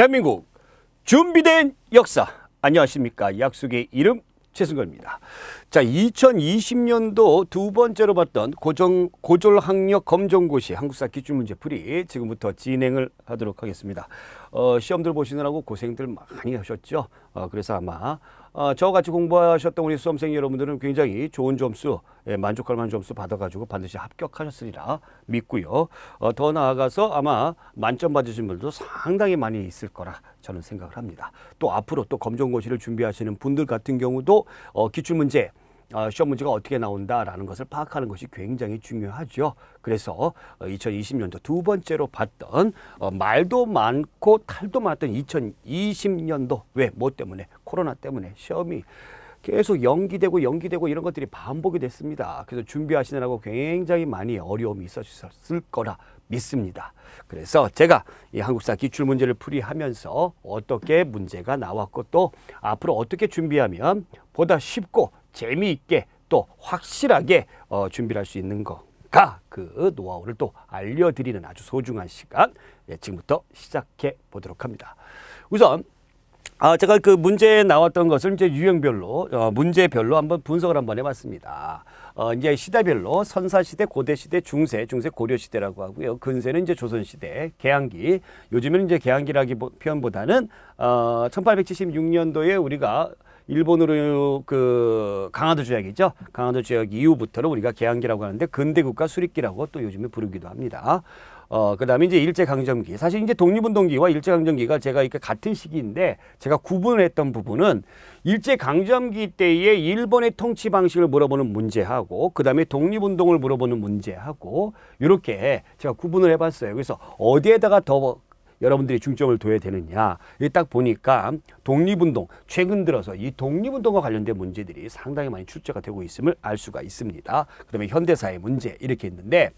대한민국 준비된 역사 안녕하십니까 약속의 이름 최승걸입니다 자 2020년도 두 번째로 봤던 고정, 고졸학력 검정고시 한국사 기출문제 풀이 지금부터 진행을 하도록 하겠습니다 어, 시험들 보시느라고 고생들 많이 하셨죠. 어, 그래서 아마 어, 저와 같이 공부하셨던 우리 수험생 여러분들은 굉장히 좋은 점수, 예, 만족할 만한 점수 받아가지고 반드시 합격하셨으리라 믿고요. 어, 더 나아가서 아마 만점 받으신 분들도 상당히 많이 있을 거라 저는 생각을 합니다. 또 앞으로 또 검정고시를 준비하시는 분들 같은 경우도 어, 기출문제 어, 시험 문제가 어떻게 나온다라는 것을 파악하는 것이 굉장히 중요하죠. 그래서 2020년도 어, 두 번째로 봤던 어, 말도 많고 탈도 많았던 2020년도 왜 뭐 때문에 코로나 때문에 시험이 계속 연기되고 연기되고 이런 것들이 반복이 됐습니다. 그래서 준비하시느라고 굉장히 많이 어려움이 있었을 거라 믿습니다. 그래서 제가 이 한국사 기출문제를 풀이하면서 어떻게 문제가 나왔고 또 앞으로 어떻게 준비하면 보다 쉽고 재미있게 또 확실하게 어, 준비를 할 수 있는 거가 그 노하우를 또 알려드리는 아주 소중한 시간 예, 지금부터 시작해 보도록 합니다. 우선 아, 제가 그 문제에 나왔던 것을 이제 유형별로, 어, 문제별로 한번 분석을 한번 해봤습니다. 어, 이제 시대별로 선사시대, 고대시대, 중세, 중세 고려시대라고 하고요. 근세는 이제 조선시대, 개항기. 요즘에는 이제 개항기라기 표현보다는, 어, 1876년도에 우리가 일본으로 그 강화도 조약이죠. 강화도 조약 이후부터는 우리가 개항기라고 하는데 근대국가 수립기라고 또 요즘에 부르기도 합니다. 어, 그 다음에 이제 일제강점기. 사실 이제 독립운동기와 일제강점기가 제가 이렇게 같은 시기인데 제가 구분을 했던 부분은 일제강점기 때의 일본의 통치 방식을 물어보는 문제하고 그 다음에 독립운동을 물어보는 문제하고 이렇게 제가 구분을 해봤어요. 그래서 어디에다가 더 여러분들이 중점을 둬야 되느냐 딱 보니까 독립운동 최근 들어서 이 독립운동과 관련된 문제들이 상당히 많이 출제가 되고 있음을 알 수가 있습니다. 그다음에 현대사의 문제 이렇게 있는데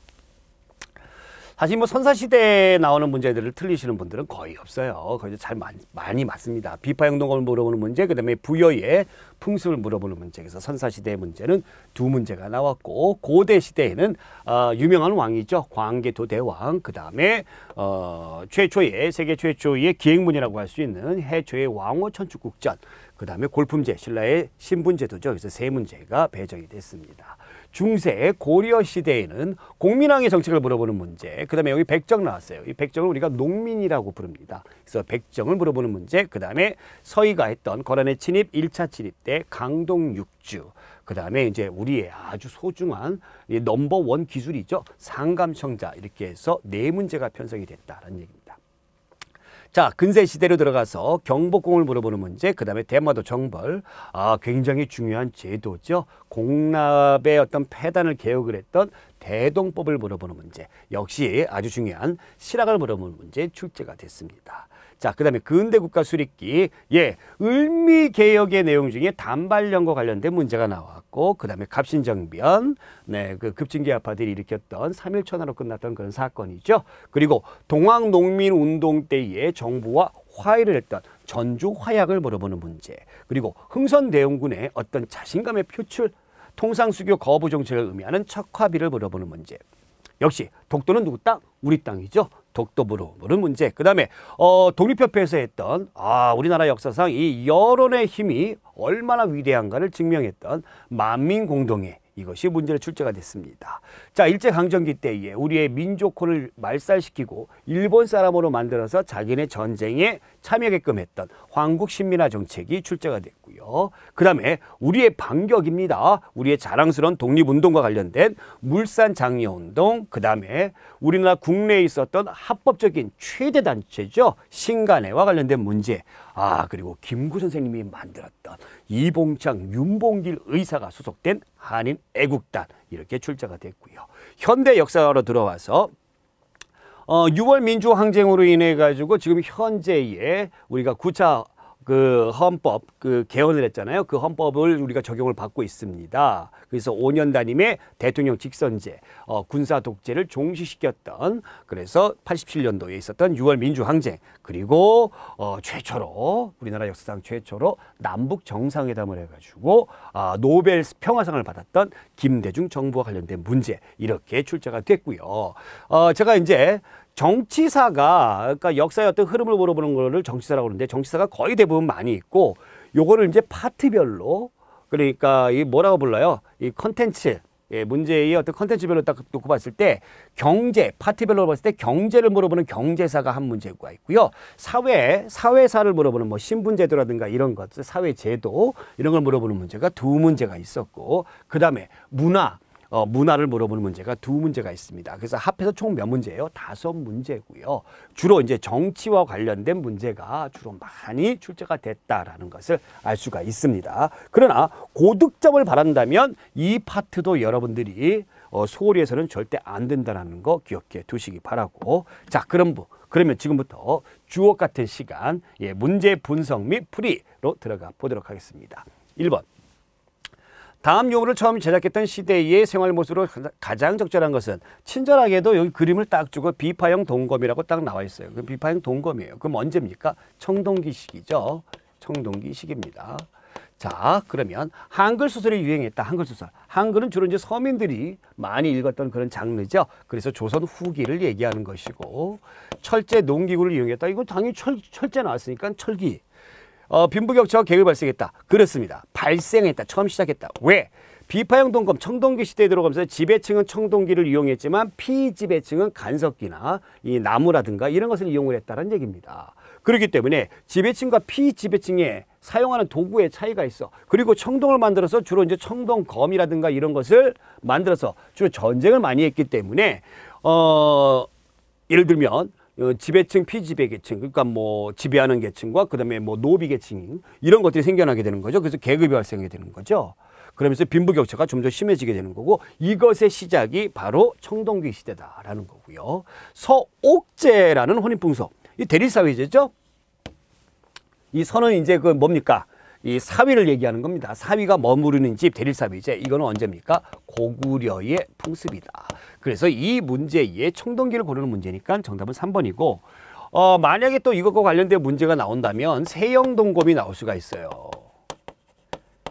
사실 뭐 선사시대에 나오는 문제들을 틀리시는 분들은 거의 없어요. 거의 잘 많이, 많이 맞습니다. 비파 행동을 물어보는 문제, 그 다음에 부여의 풍습을 물어보는 문제. 그래서 선사시대의 문제는 두 문제가 나왔고, 고대 시대에는 어, 유명한 왕이죠. 광개토 대왕, 그 다음에 어, 최초의, 세계 최초의 기행문이라고 할 수 있는 해초의 왕호 천축국전, 그 다음에 골품제, 신라의 신분제도죠. 그래서 세 문제가 배정이 됐습니다. 중세 고려 시대에는 공민왕의 정책을 물어보는 문제 그 다음에 여기 백정 나왔어요 이 백정을 우리가 농민이라고 부릅니다 그래서 백정을 물어보는 문제 그 다음에 서희가 했던 거란의 침입 일차 침입 때 강동 육주 그 다음에 이제 우리의 아주 소중한 넘버원 기술이죠 상감청자 이렇게 해서 네 문제가 편성이 됐다라는 얘기입니다 자, 근세 시대로 들어가서 경복궁을 물어보는 문제, 그 다음에 대마도 정벌. 아, 굉장히 중요한 제도죠. 공납의 어떤 폐단을 개혁을 했던 대동법을 물어보는 문제. 역시 아주 중요한 실학을 물어보는 문제 출제가 됐습니다. 자, 그 다음에 근대 국가 수립기. 예, 을미 개혁의 내용 중에 단발령과 관련된 문제가 나왔고, 그 다음에 갑신정변. 네, 그 급진계 아파들이 일으켰던 삼일천하로 끝났던 그런 사건이죠. 그리고 동학농민운동 때의 정부와 화해를 했던 전주 화약을 물어보는 문제. 그리고 흥선대원군의 어떤 자신감의 표출, 통상수교 거부 정책을 의미하는 척화비를 물어보는 문제. 역시 독도는 누구 땅? 우리 땅이죠. 독도부를 문제, 그 다음에 어, 독립협회에서 했던 아 우리나라 역사상 이 여론의 힘이 얼마나 위대한가를 증명했던 만민공동회 이것이 문제로 출제가 됐습니다. 자, 일제강점기 때에 우리의 민족혼을 말살시키고 일본 사람으로 만들어서 자기네 전쟁에 참여하게끔 했던 황국 신민화 정책이 출제가 됐고요. 그 다음에 우리의 반격입니다. 우리의 자랑스러운 독립운동과 관련된 물산 장려운동, 그 다음에 우리나라 국내에 있었던 합법적인 최대 단체죠. 신간회와 관련된 문제. 아 그리고 김구 선생님이 만들었던 이봉창, 윤봉길 의사가 소속된 한인 애국단 이렇게 출자가 됐고요. 현대 역사로 들어와서 어, 6월 민주항쟁으로 인해 가지고 지금 현재의 우리가 9차 그 헌법 그 개헌을 했잖아요. 그 헌법을 우리가 적용을 받고 있습니다. 그래서 5년 단임의 대통령 직선제, 어, 군사 독재를 종식시켰던 그래서 87년도에 있었던 6월 민주항쟁 그리고 어, 최초로 우리나라 역사상 최초로 남북 정상회담을 해가지고 아, 노벨 평화상을 받았던 김대중 정부와 관련된 문제 이렇게 출제가 됐고요. 어, 제가 이제 정치사가 그러니까 역사의 어떤 흐름을 물어보는 거를 정치사라고 그러는데 정치사가 거의 대부분 많이 있고 요거를 이제 파트별로 그러니까 이 뭐라고 불러요? 이 컨텐츠 예, 문제의 어떤 컨텐츠별로 딱 놓고 봤을 때 경제 파트별로 봤을 때 경제를 물어보는 경제사가 한 문제가 있고요. 사회 사회사를 물어보는 뭐 신분제도라든가 이런 것들 사회제도 이런 걸 물어보는 문제가 두 문제가 있었고 그 다음에 문화 어, 문화를 물어보는 문제가 두 문제가 있습니다. 그래서 합해서 총 몇 문제예요? 다섯 문제고요. 주로 이제 정치와 관련된 문제가 주로 많이 출제가 됐다라는 것을 알 수가 있습니다. 그러나 고득점을 바란다면 이 파트도 여러분들이 어, 소홀히 해서는 절대 안 된다는 거 기억해 두시기 바라고 자 그럼 뭐, 그러면 지금부터 주옥 같은 시간 예, 문제 분석 및 풀이로 들어가 보도록 하겠습니다. 1번 다음 용어를 처음 제작했던 시대의 생활 모습으로 가장 적절한 것은 친절하게도 여기 그림을 딱 주고 비파형 동검이라고 딱 나와 있어요. 그 비파형 동검이에요. 그럼 언제입니까? 청동기 시기죠. 청동기 시기입니다. 자 그러면 한글 소설이 유행했다 한글 소설 한글은 주로 이제 서민들이 많이 읽었던 그런 장르죠 그래서 조선 후기를 얘기하는 것이고 철제 농기구를 이용했다 이거 당연히 철, 철제 나왔으니까 철기 어, 빈부격차가 계급 발생했다. 그렇습니다. 발생했다. 처음 시작했다. 왜? 비파형 동검, 청동기 시대에 들어가면서 지배층은 청동기를 이용했지만 피지배층은 간섭기나 이 나무라든가 이런 것을 이용을 했다는 얘기입니다. 그렇기 때문에 지배층과 피지배층에 사용하는 도구의 차이가 있어. 그리고 청동을 만들어서 주로 이제 청동검이라든가 이런 것을 만들어서 주로 전쟁을 많이 했기 때문에 어 예를 들면 어, 지배층, 피지배 계층, 그러니까 뭐 지배하는 계층과 그다음에 뭐 노비 계층 이런 것들이 생겨나게 되는 거죠. 그래서 계급이 발생하게 되는 거죠. 그러면서 빈부격차가 점점 심해지게 되는 거고 이것의 시작이 바로 청동기 시대다라는 거고요. 서옥제라는 혼인풍속, 이 대리사회제죠. 이 선은 이제 그 뭡니까? 이 사위를 얘기하는 겁니다. 사위가 머무르는 집대리사위제 이거는 언제입니까? 고구려의 풍습이다. 그래서 이 문제에 청동기를 고르는 문제니까 정답은 3번이고 어, 만약에 또 이것과 관련된 문제가 나온다면 세형 동검이 나올 수가 있어요.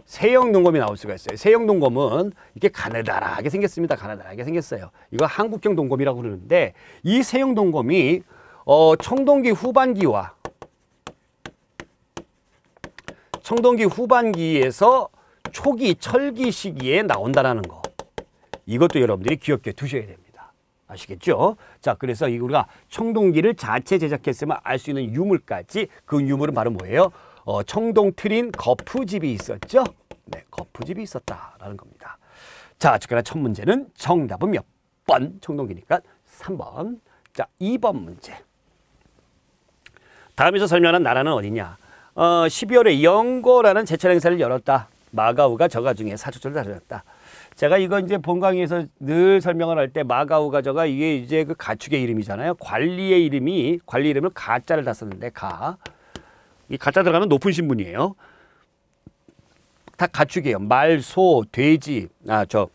세형 동검이 나올 수가 있어요. 세형 동검은 이렇게 가느다랗게 생겼습니다. 가느다랗게 생겼어요. 이거 한국형 동검이라고 그러는데 이 세형 동검이 어, 청동기 후반기와 청동기 후반기에서 초기 철기 시기에 나온다라는 거. 이것도 여러분들이 기억해 두셔야 됩니다. 아시겠죠? 자, 그래서 이 우리가 청동기를 자체 제작했으면 알 수 있는 유물까지 그 유물은 바로 뭐예요? 어, 청동 트린 거푸집이 있었죠? 네, 거푸집이 있었다라는 겁니다. 자, 주간나첫 문제는 정답은 몇 번? 청동기니까 3번. 자, 2번 문제. 다음에서 설명한 나라는 어디냐? 어, 12월에 영고라는 제철 행사를 열었다. 마가오가 저가 중에 사초절을 다루었다. 제가 이거 이제 본 강의에서 늘 설명을 할 때 마가우 가저가 이게 이제 그 가축의 이름이잖아요. 관리의 이름이 관리 이름을 가짜를다 썼는데 가. 이가짜 들어가면 높은 신분이에요. 다 가축이에요. 말, 소, 돼지, 아, 저,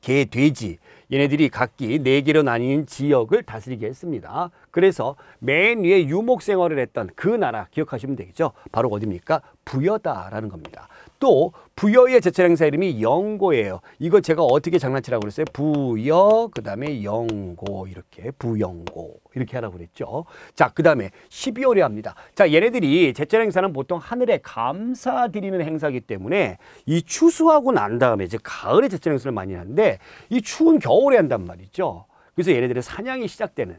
개, 돼지. 얘네들이 각기 네 개로 나뉜 지역을 다스리게 했습니다. 그래서 맨 위에 유목 생활을 했던 그 나라 기억하시면 되겠죠. 바로 어디입니까? 부여다라는 겁니다. 또 부여의 제철 행사 이름이 영고예요. 이거 제가 어떻게 장난치라고 그랬어요? 부여, 그 다음에 영고 이렇게 부영고 이렇게 하라고 그랬죠. 자, 그 다음에 12월에 합니다. 자, 얘네들이 제철 행사는 보통 하늘에 감사드리는 행사기 때문에 이 추수하고 난 다음에 이제 가을에 제철 행사를 많이 하는데 이 추운 겨울에 한단 말이죠. 그래서 얘네들의 사냥이 시작되는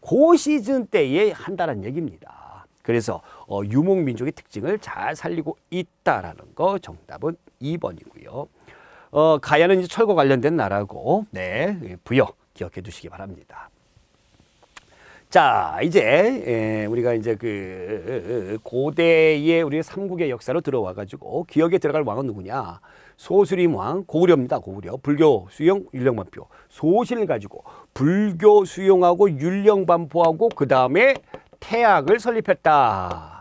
고그 시즌 때에 한다는 얘기입니다. 그래서 어, 유목 민족의 특징을 잘 살리고 있다라는 거 정답은 2번이고요. 어, 가야는 이제 철과 관련된 나라고 네 예, 부여 기억해 두시기 바랍니다. 자 이제 예, 우리가 이제 그 고대의 우리 삼국의 역사로 들어와 가지고 기억에 들어갈 왕은 누구냐 소수림 왕 고구려입니다 고구려 불교 수용 율령반포 소신을 가지고 불교 수용하고 율령반포하고 그 다음에 태학을 설립했다.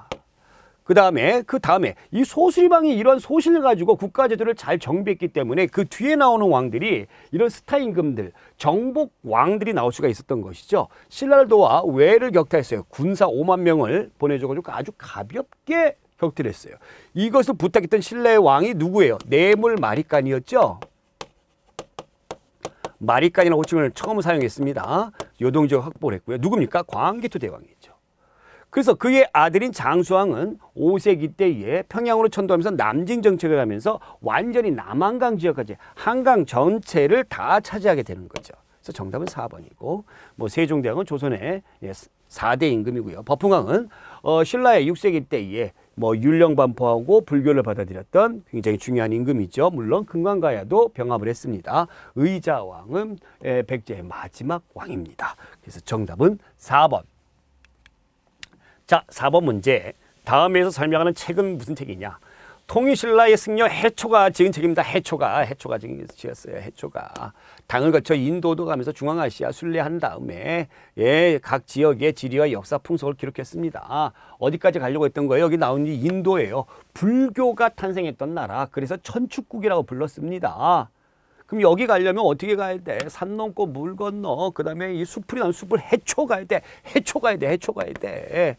그 다음에 그 다음에 이소수지방이 이런 소신을 가지고 국가제도를 잘 정비했기 때문에 그 뒤에 나오는 왕들이 이런 스타 임금들 정복 왕들이 나올 수가 있었던 것이죠. 신랄도와 외를 격퇴했어요. 군사 5만 명을 보내줘가지고 그 아주 가볍게 격퇴했어요. 이것을 부탁했던 신라의 왕이 누구예요? 뇌물 마리간이었죠. 마리간이라는 호칭을 처음 사용했습니다. 요동지역 확보를 했고요. 누굽니까? 광개토 대왕이에요. 그래서 그의 아들인 장수왕은 5세기 때에 평양으로 천도하면서 남진 정책을 하면서 완전히 남한강 지역까지 한강 전체를 다 차지하게 되는 거죠. 그래서 정답은 4번이고 뭐 세종대왕은 조선의 4대 예, 임금이고요. 법흥왕은 어, 신라의 6세기 때에 뭐 율령 반포하고 불교를 받아들였던 굉장히 중요한 임금이죠. 물론 금강가야도 병합을 했습니다. 의자왕은 예, 백제의 마지막 왕입니다. 그래서 정답은 4번. 자, 4번 문제. 다음에서 설명하는 책은 무슨 책이냐? 통일신라의 승려 해초가 지은 책입니다. 해초가, 해초가 지었어요. 해초가. 당을 거쳐 인도도 가면서 중앙아시아 순례한 다음에 예, 각 지역의 지리와 역사 풍속을 기록했습니다. 어디까지 가려고 했던 거예요? 여기 나온 게 인도예요. 불교가 탄생했던 나라. 그래서 천축국이라고 불렀습니다. 그럼 여기 가려면 어떻게 가야 돼? 산 넘고 물 건너. 그 다음에 이 숲풀이 나는 숲을 해초 가야 돼. 해초 가야 돼. 해초 가야 돼. 해초 가야 돼.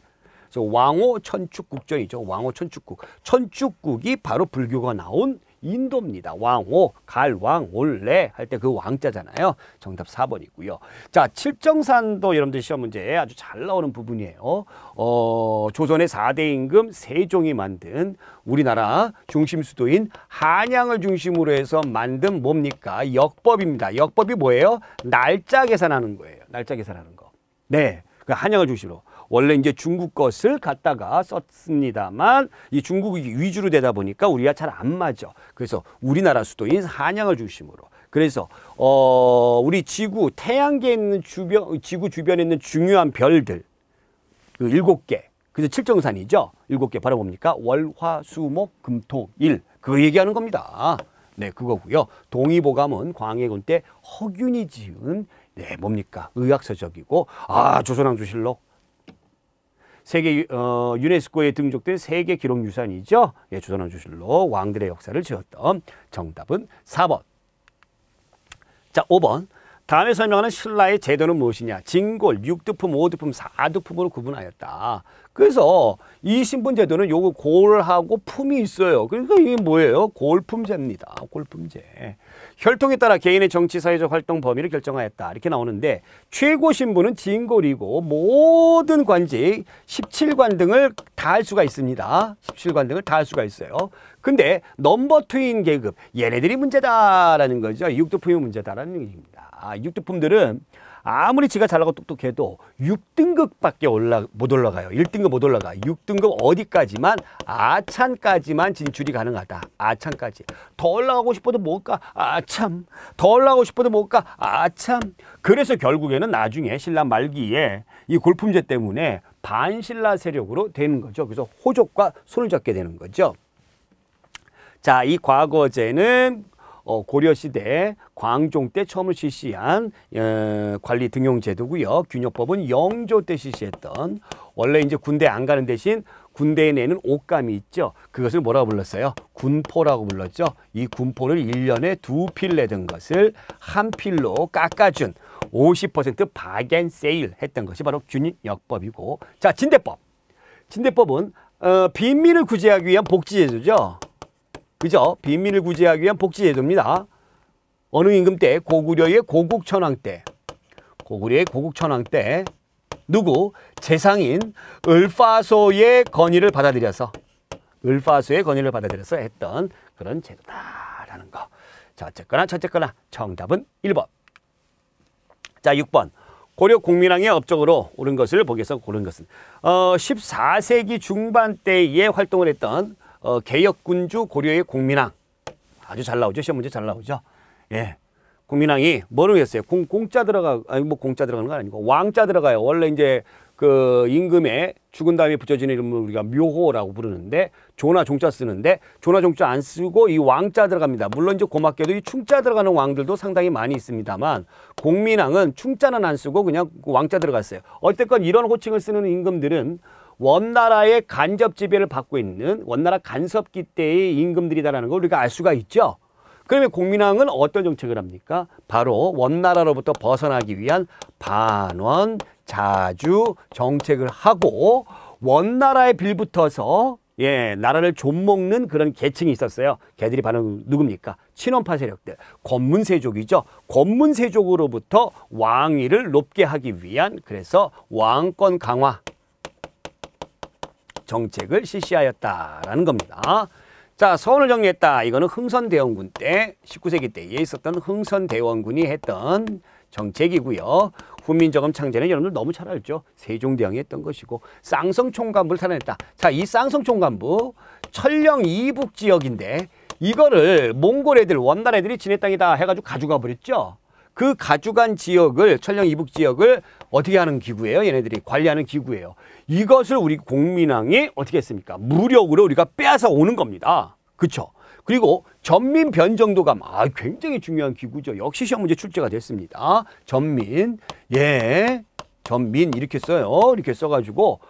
그래서 왕호 천축국전이죠. 왕호 천축국. 천축국이 바로 불교가 나온 인도입니다. 왕호, 갈, 왕, 올레 할 때 그 왕자잖아요. 정답 4번이고요. 자, 칠정산도 여러분들 시험 문제에 아주 잘 나오는 부분이에요. 어, 조선의 4대 임금 세종이 만든 우리나라 중심 수도인 한양을 중심으로 해서 만든 뭡니까? 역법입니다. 역법이 뭐예요? 날짜 계산하는 거예요. 날짜 계산하는 거. 네. 그 한양을 중심으로. 원래 이제 중국 것을 갖다가 썼습니다만 이 중국이 위주로 되다 보니까 우리가 잘 안 맞아. 그래서 우리나라 수도인 한양을 중심으로 그래서 어 우리 지구 태양계에 있는 주변 지구 주변에 있는 중요한 별들 그 일곱 개 그래서 칠정산이죠 일곱 개 바라봅니까 월 화 수 목 금 토 일 그 얘기하는 겁니다. 네, 그거고요. 동의보감은 광해군 때 허균이 지은 네, 뭡니까? 의학서적이고 아, 조선왕조실록 세계 어, 유네스코에 등록된 세계 기록 유산이죠. 예, 조선 원주실로 왕들의 역사를 지었던 정답은 4번. 자, 5번. 다음에 설명하는 신라의 제도는 무엇이냐? 진골, 육두품오두품사두품으로 구분하였다. 그래서 이 신분 제도는 요거 골하고 품이 있어요. 그러니까 이게 뭐예요? 골품제입니다. 골품제. 혈통에 따라 개인의 정치 사회적 활동 범위를 결정하였다 이렇게 나오는데 최고 신분은 진골이고 모든 관직 17관 등을 다 할 수가 있습니다. 17관 등을 다 할 수가 있어요. 근데 넘버 투인 계급 얘네들이 문제다라는 거죠. 육두품이 문제다라는 얘기입니다. 아, 육두품들은 아무리 지가 잘나고 똑똑해도 6등급밖에 올라 못 올라가요. 1등급 못 올라가. 6등급 어디까지만 아찬까지만 진출이 가능하다. 아찬까지. 더 올라가고 싶어도 못 가. 아참. 더 올라가고 싶어도 못 가. 아참. 그래서 결국에는 나중에 신라 말기에 이 골품제 때문에 반신라 세력으로 되는 거죠. 그래서 호족과 손을 잡게 되는 거죠. 자, 이 과거제는 어, 고려시대 광종 때 처음 실시한 어, 관리 등용 제도고요. 균역법은 영조 때 실시했던 원래 이제 군대 안 가는 대신 군대에 내는 옷감이 있죠. 그것을 뭐라고 불렀어요? 군포라고 불렀죠. 이 군포를 일년에두 필 내던 것을 한 필로 깎아준 50% 박앤 세일 했던 것이 바로 균역법이고 자 진대법 진대법은 어, 빈민을 구제하기 위한 복지제도죠. 그죠 빈민을 구제하기 위한 복지제도입니다. 어느 임금 때 고구려의 고국천황 때 고구려의 고국천황 때 누구? 재상인 을파소의 건의를 받아들여서 을파소의 건의를 받아들여서 했던 그런 제도다라는 거. 자, 어쨌거나 첫째거나 정답은 1번. 자, 6번. 고려 국민왕의 업적으로 옳은 것을 보기에서 고른 것은 어, 14세기 중반 때에 활동을 했던 어, 개혁군주 고려의 공민왕 아주 잘 나오죠 시험 문제 잘 나오죠 예 공민왕이 뭐로 했어요 공, 공짜 들어가 아니 뭐 공짜 들어가는 거 아니고 왕자 들어가요 원래 이제 그 임금에 죽은 다음에 붙여지는 이름을 우리가 묘호라고 부르는데 조나 종자 쓰는데 조나 종자 안 쓰고 이 왕자 들어갑니다. 물론 이제 고맙게도 이 충자 들어가는 왕들도 상당히 많이 있습니다만 공민왕은 충자는 안 쓰고 그냥 왕자 들어갔어요. 어쨌건 이런 호칭을 쓰는 임금들은 원나라의 간접 지배를 받고 있는 원나라 간섭기 때의 임금들이다라는 걸 우리가 알 수가 있죠. 그러면 공민왕은 어떤 정책을 합니까? 바로 원나라로부터 벗어나기 위한 반원 자주 정책을 하고 원나라에 빌붙어서 예, 나라를 좀먹는 그런 계층이 있었어요. 걔들이 바로 누굽니까? 친원파 세력들, 권문세족이죠. 권문세족으로부터 왕위를 높게 하기 위한 그래서 왕권 강화, 정책을 실시하였다라는 겁니다. 자, 서원을 정리했다. 이거는 흥선대원군 때 19세기 때에 있었던 흥선대원군이 했던 정책이고요. 훈민정음 창제는 여러분들 너무 잘 알죠. 세종대왕이 했던 것이고 쌍성총관부를 탄핵했다. 자, 이 쌍성총관부 철령 이북 지역인데 이거를 몽골 애들, 원단 애들이 지네 땅이다 해가지고 가져가 버렸죠. 그 가주간 지역을 천령 이북 지역을 어떻게 하는 기구예요? 얘네들이 관리하는 기구예요. 이것을 우리 공민왕이 어떻게 했습니까? 무력으로 우리가 빼앗아 오는 겁니다. 그렇죠? 그리고 전민 변정도감 아 굉장히 중요한 기구죠. 역시 시험 문제 출제가 됐습니다. 전민 예 전민 이렇게 써요. 이렇게 써가지고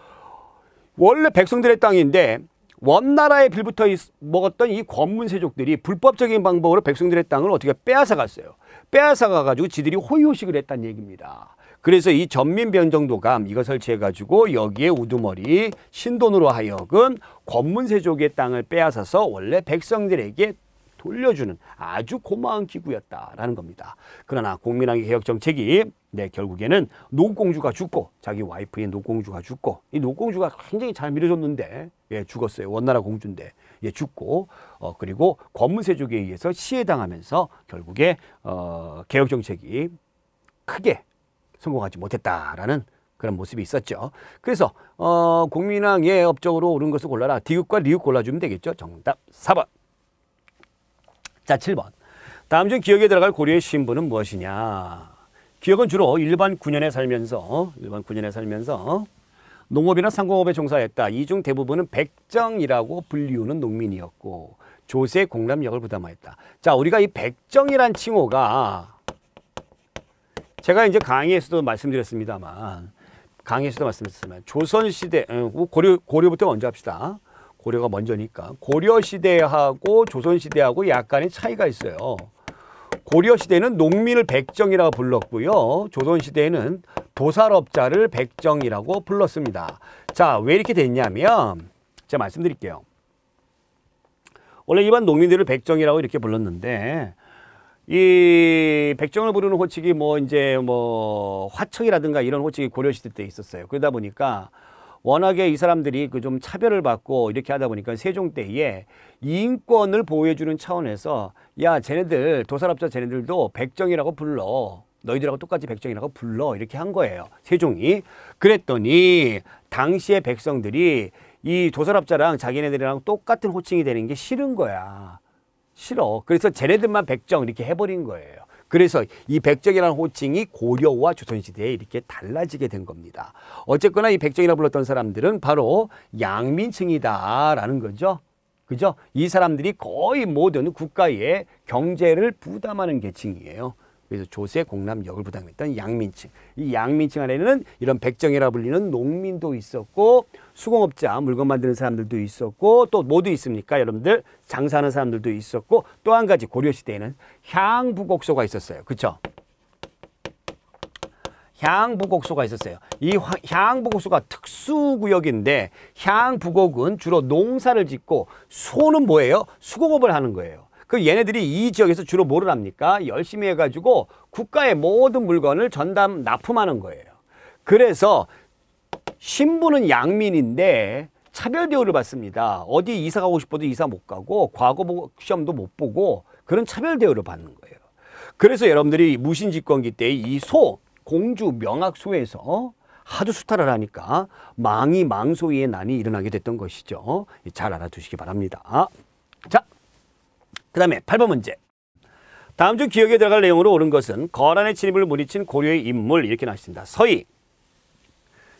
원래 백성들의 땅인데 원나라에 빌붙어 있, 먹었던 이 권문세족들이 불법적인 방법으로 백성들의 땅을 어떻게 빼앗아 갔어요. 빼앗아가가지고 지들이 호의호식을 했다는 얘기입니다. 그래서 이 전민변정도감 이것을 재가지고 여기에 우두머리 신돈으로 하여금 권문세족의 땅을 빼앗아서 원래 백성들에게 돌려주는 아주 고마운 기구였다라는 겁니다. 그러나 공민왕의 개혁 정책이 네, 결국에는 노공주가 죽고 자기 와이프인 노공주가 죽고 이 노공주가 굉장히 잘 밀어줬는데 예, 죽었어요. 원나라 공주인데 예, 죽고 어, 그리고 권문세족에 의해서 시해당하면서 결국에 어, 개혁 정책이 크게 성공하지 못했다라는 그런 모습이 있었죠. 그래서 어, 국민왕 의업적으로 오른 것을 골라라. 디귿과 리귿 골라주면 되겠죠. 정답 4번. 자, 7번. 다음 중 기억에 들어갈 고려의 신분은 무엇이냐? 기억은 주로 일반 9년에 살면서, 어? 일반 9년에 살면서 농업이나 상공업에 종사했다. 이 중 대부분은 백정이라고 불리우는 농민이었고 조세 공람 역을 부담하였다. 자, 우리가 이 백정이란 칭호가 제가 이제 강의에서도 말씀드렸습니다만 강의에서도 말씀드렸지만 조선시대 어, 고려, 고려부터 먼저 합시다. 고려가 먼저니까 고려시대하고 조선시대하고 약간의 차이가 있어요. 고려시대는 농민을 백정이라고 불렀고요. 조선시대에는 도살업자를 백정이라고 불렀습니다. 자, 왜 이렇게 됐냐면 제가 말씀드릴게요. 원래 일반 농민들을 백정이라고 이렇게 불렀는데 이 백정을 부르는 호칭이 뭐 이제 뭐 화척이라든가 이런 호칭이 고려시대 때 있었어요. 그러다 보니까 워낙에 이 사람들이 그 좀 차별을 받고 이렇게 하다 보니까 세종 때에 인권을 보호해주는 차원에서 야 쟤네들 도살업자 쟤네들도 백정이라고 불러 너희들하고 똑같이 백정이라고 불러 이렇게 한 거예요 세종이 그랬더니 당시의 백성들이 이 도살업자랑 자기네들이랑 똑같은 호칭이 되는 게 싫은 거야 싫어 그래서 쟤네들만 백정 이렇게 해버린 거예요 그래서 이 백정이라는 호칭이 고려와 조선시대에 이렇게 달라지게 된 겁니다. 어쨌거나 이 백정이라 불렀던 사람들은 바로 양민층이다라는 거죠. 그죠? 이 사람들이 거의 모든 국가의 경제를 부담하는 계층이에요. 그래서 조세 공남역을 부담했던 양민층. 이 양민층 안에는 이런 백정이라 불리는 농민도 있었고 수공업자 물건 만드는 사람들도 있었고 또 모두 있습니까 여러분들 장사하는 사람들도 있었고 또 한 가지 고려 시대에는 향부곡소가 있었어요. 그렇죠? 향부곡소가 있었어요. 이 향부곡소가 특수구역인데 향부곡은 주로 농사를 짓고 소는 뭐예요? 수공업을 하는 거예요. 그 얘네들이 이 지역에서 주로 뭐를 합니까? 열심히 해가지고 국가의 모든 물건을 전담 납품하는 거예요. 그래서 신부는 양민인데 차별 대우를 받습니다. 어디 이사 가고 싶어도 이사 못 가고 과거 시험도 못 보고 그런 차별 대우를 받는 거예요. 그래서 여러분들이 무신집권기 때 이 소, 공주 명학소에서 하도 수탈을 하니까 망이 망소위의 난이 일어나게 됐던 것이죠. 잘 알아두시기 바랍니다. 자. 그 다음에 8번 문제. 다음 주 기억에 들어갈 내용으로 옳은 것은 거란의 침입을 물리친 고려의 인물 이렇게 나왔습니다. 서희,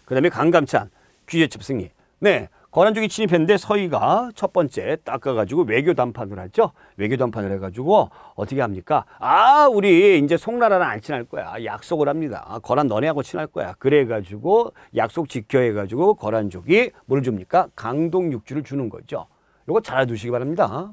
그 다음에 강감찬, 귀재첩 승리. 네, 거란 족이 침입했는데 서희가 첫 번째 닦아가지고 외교 담판을 하죠 외교 담판을 해가지고 어떻게 합니까? 아, 우리 이제 송나라랑 안 친할 거야. 약속을 합니다. 아, 거란 너네하고 친할 거야. 그래가지고 약속 지켜 해가지고 거란 족이뭘 줍니까? 강동 육주를 주는 거죠. 이거 잘해두시기 바랍니다.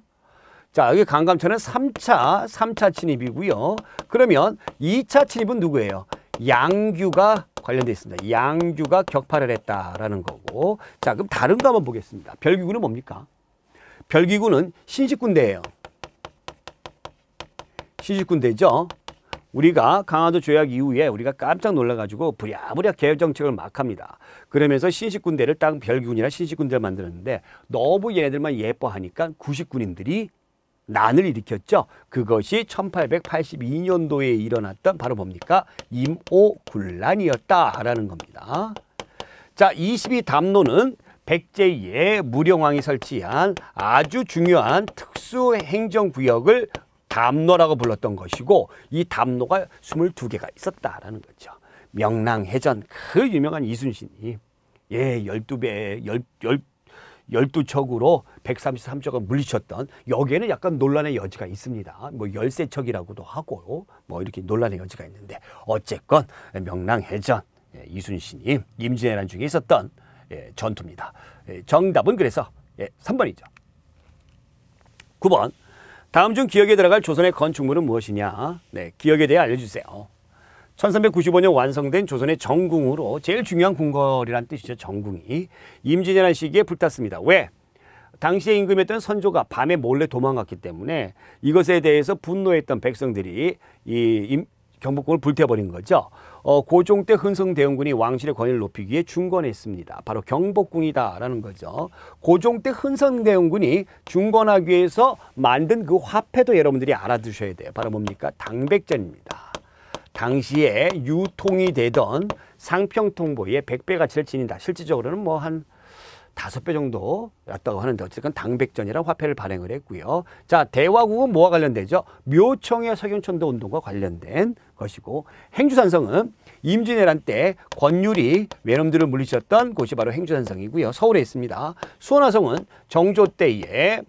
자, 여기 강감천은 3차, 3차 침입이고요. 그러면 2차 침입은 누구예요? 양규가 관련돼 있습니다. 양규가 격파를 했다라는 거고. 자, 그럼 다른 거 한번 보겠습니다. 별기군은 뭡니까? 별기군은 신식군대예요. 신식군대죠. 우리가 강화도 조약 이후에 우리가 깜짝 놀라가지고 부랴부랴 개혁 정책을 막 합니다. 그러면서 신식군대를 딱 별기군이나 신식군대를 만드는데 너무 얘네들만 예뻐하니까 구식군인들이 난을 일으켰죠. 그것이 1882년도에 일어났던 바로 뭡니까? 임오군란이었다라는 겁니다. 자, 22담론은 백제의 무령왕이 설치한 아주 중요한 특수행정구역을 담로라고 불렀던 것이고 이 담로가 22개가 있었다라는 거죠. 명랑해전 그 유명한 이순신이 예, 12배, 10, 10, 열두척으로 133척을 물리쳤던 여기에는 약간 논란의 여지가 있습니다. 뭐 열세척이라고도 하고 뭐 이렇게 논란의 여지가 있는데 어쨌건 명랑해전 예, 이순신이 임진왜란 중에 있었던 예, 전투입니다. 예, 정답은 그래서 3번이죠. 9번 다음 중 기억에 들어갈 조선의 건축물은 무엇이냐? 네, 기억에 대해 알려주세요. 1395년 완성된 조선의 정궁으로 제일 중요한 궁궐이란 뜻이죠. 정궁이 임진왜란 시기에 불탔습니다. 왜? 당시에 임금했던 선조가 밤에 몰래 도망갔기 때문에 이것에 대해서 분노했던 백성들이 이 경복궁을 불태워버린 거죠. 어, 고종 때 흔성대원군이 왕실의 권위를 높이기 위해 중건했습니다. 바로 경복궁이다라는 거죠. 고종 때 흔성대원군이 중건하기 위해서 만든 그 화폐도 여러분들이 알아두셔야 돼요. 바로 뭡니까? 당백전입니다. 당시에 유통이 되던 상평통보의 100배 가치를 지닌다. 실질적으로는 뭐 한 다섯 배 정도 였다고 하는데 어쨌든 당백전이란 화폐를 발행을 했고요. 자 대화국은 뭐와 관련되죠? 묘청의 석연천도 운동과 관련된 것이고 행주산성은 임진왜란 때 권율이 외놈들을 물리쳤던 곳이 바로 행주산성이고요. 서울에 있습니다. 수원화성은 정조 때에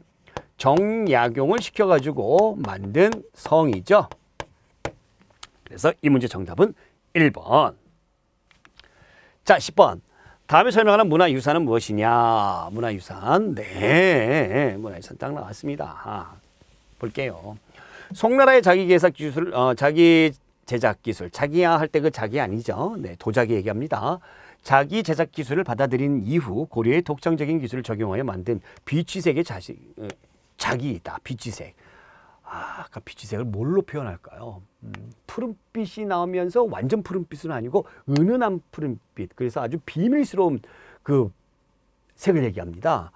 정약용을 시켜가지고 만든 성이죠. 그래서 이 문제 정답은 1번. 자, 10번. 다음에 설명하는 문화유산은 무엇이냐? 문화유산. 네. 문화유산 딱 나왔습니다. 아, 볼게요. 송나라의 자기 계사 기술, 어, 자기 제작 기술. 자기야 할 때 그 자기 아니죠. 네. 도자기 얘기합니다. 자기 제작 기술을 받아들인 이후 고려의 독창적인 기술을 적용하여 만든 비치색의 자식, 어, 자기이다. 비치색. 아, 까 빛이색을 뭘로 표현할까요? 음, 푸른빛이 나오면서 완전 푸른빛은 아니고 은은한 푸른빛. 그래서 아주 비밀스러운 그 색을 얘기합니다.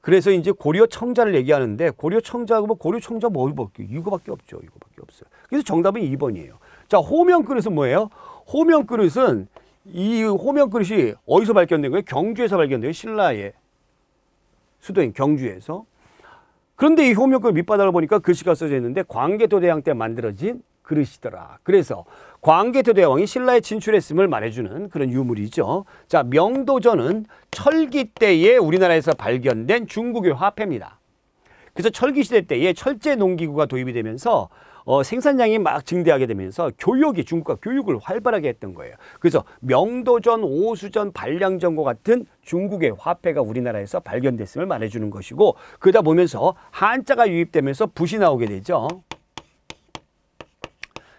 그래서 이제 고려 청자를 얘기하는데 고려 청자하고 뭐 고려 청자 뭐 이거밖에 없죠. 이거밖에 없어요. 그래서 정답은 2번이에요. 자, 호명 그릇은 뭐예요? 호명 그릇은 이 호명 그릇이 어디서 발견된 거예요? 경주에서 발견된거예요 신라의 수도인 경주에서. 그런데 이 효명권 밑바닥을 보니까 글씨가 써져 있는데 광개토대왕 때 만들어진 그릇이더라. 그래서 광개토대왕이 신라에 진출했음을 말해주는 그런 유물이죠. 자, 명도전은 철기 때에 우리나라에서 발견된 중국의 화폐입니다. 그래서 철기 시대 때에 철제 농기구가 도입이 되면서 어, 생산량이 막 증대하게 되면서 교육이 중국과 교육을 활발하게 했던 거예요. 그래서 명도전, 오수전, 발량전과 같은 중국의 화폐가 우리나라에서 발견됐음을 말해주는 것이고 그러다 보면서 한자가 유입되면서 붓이 나오게 되죠.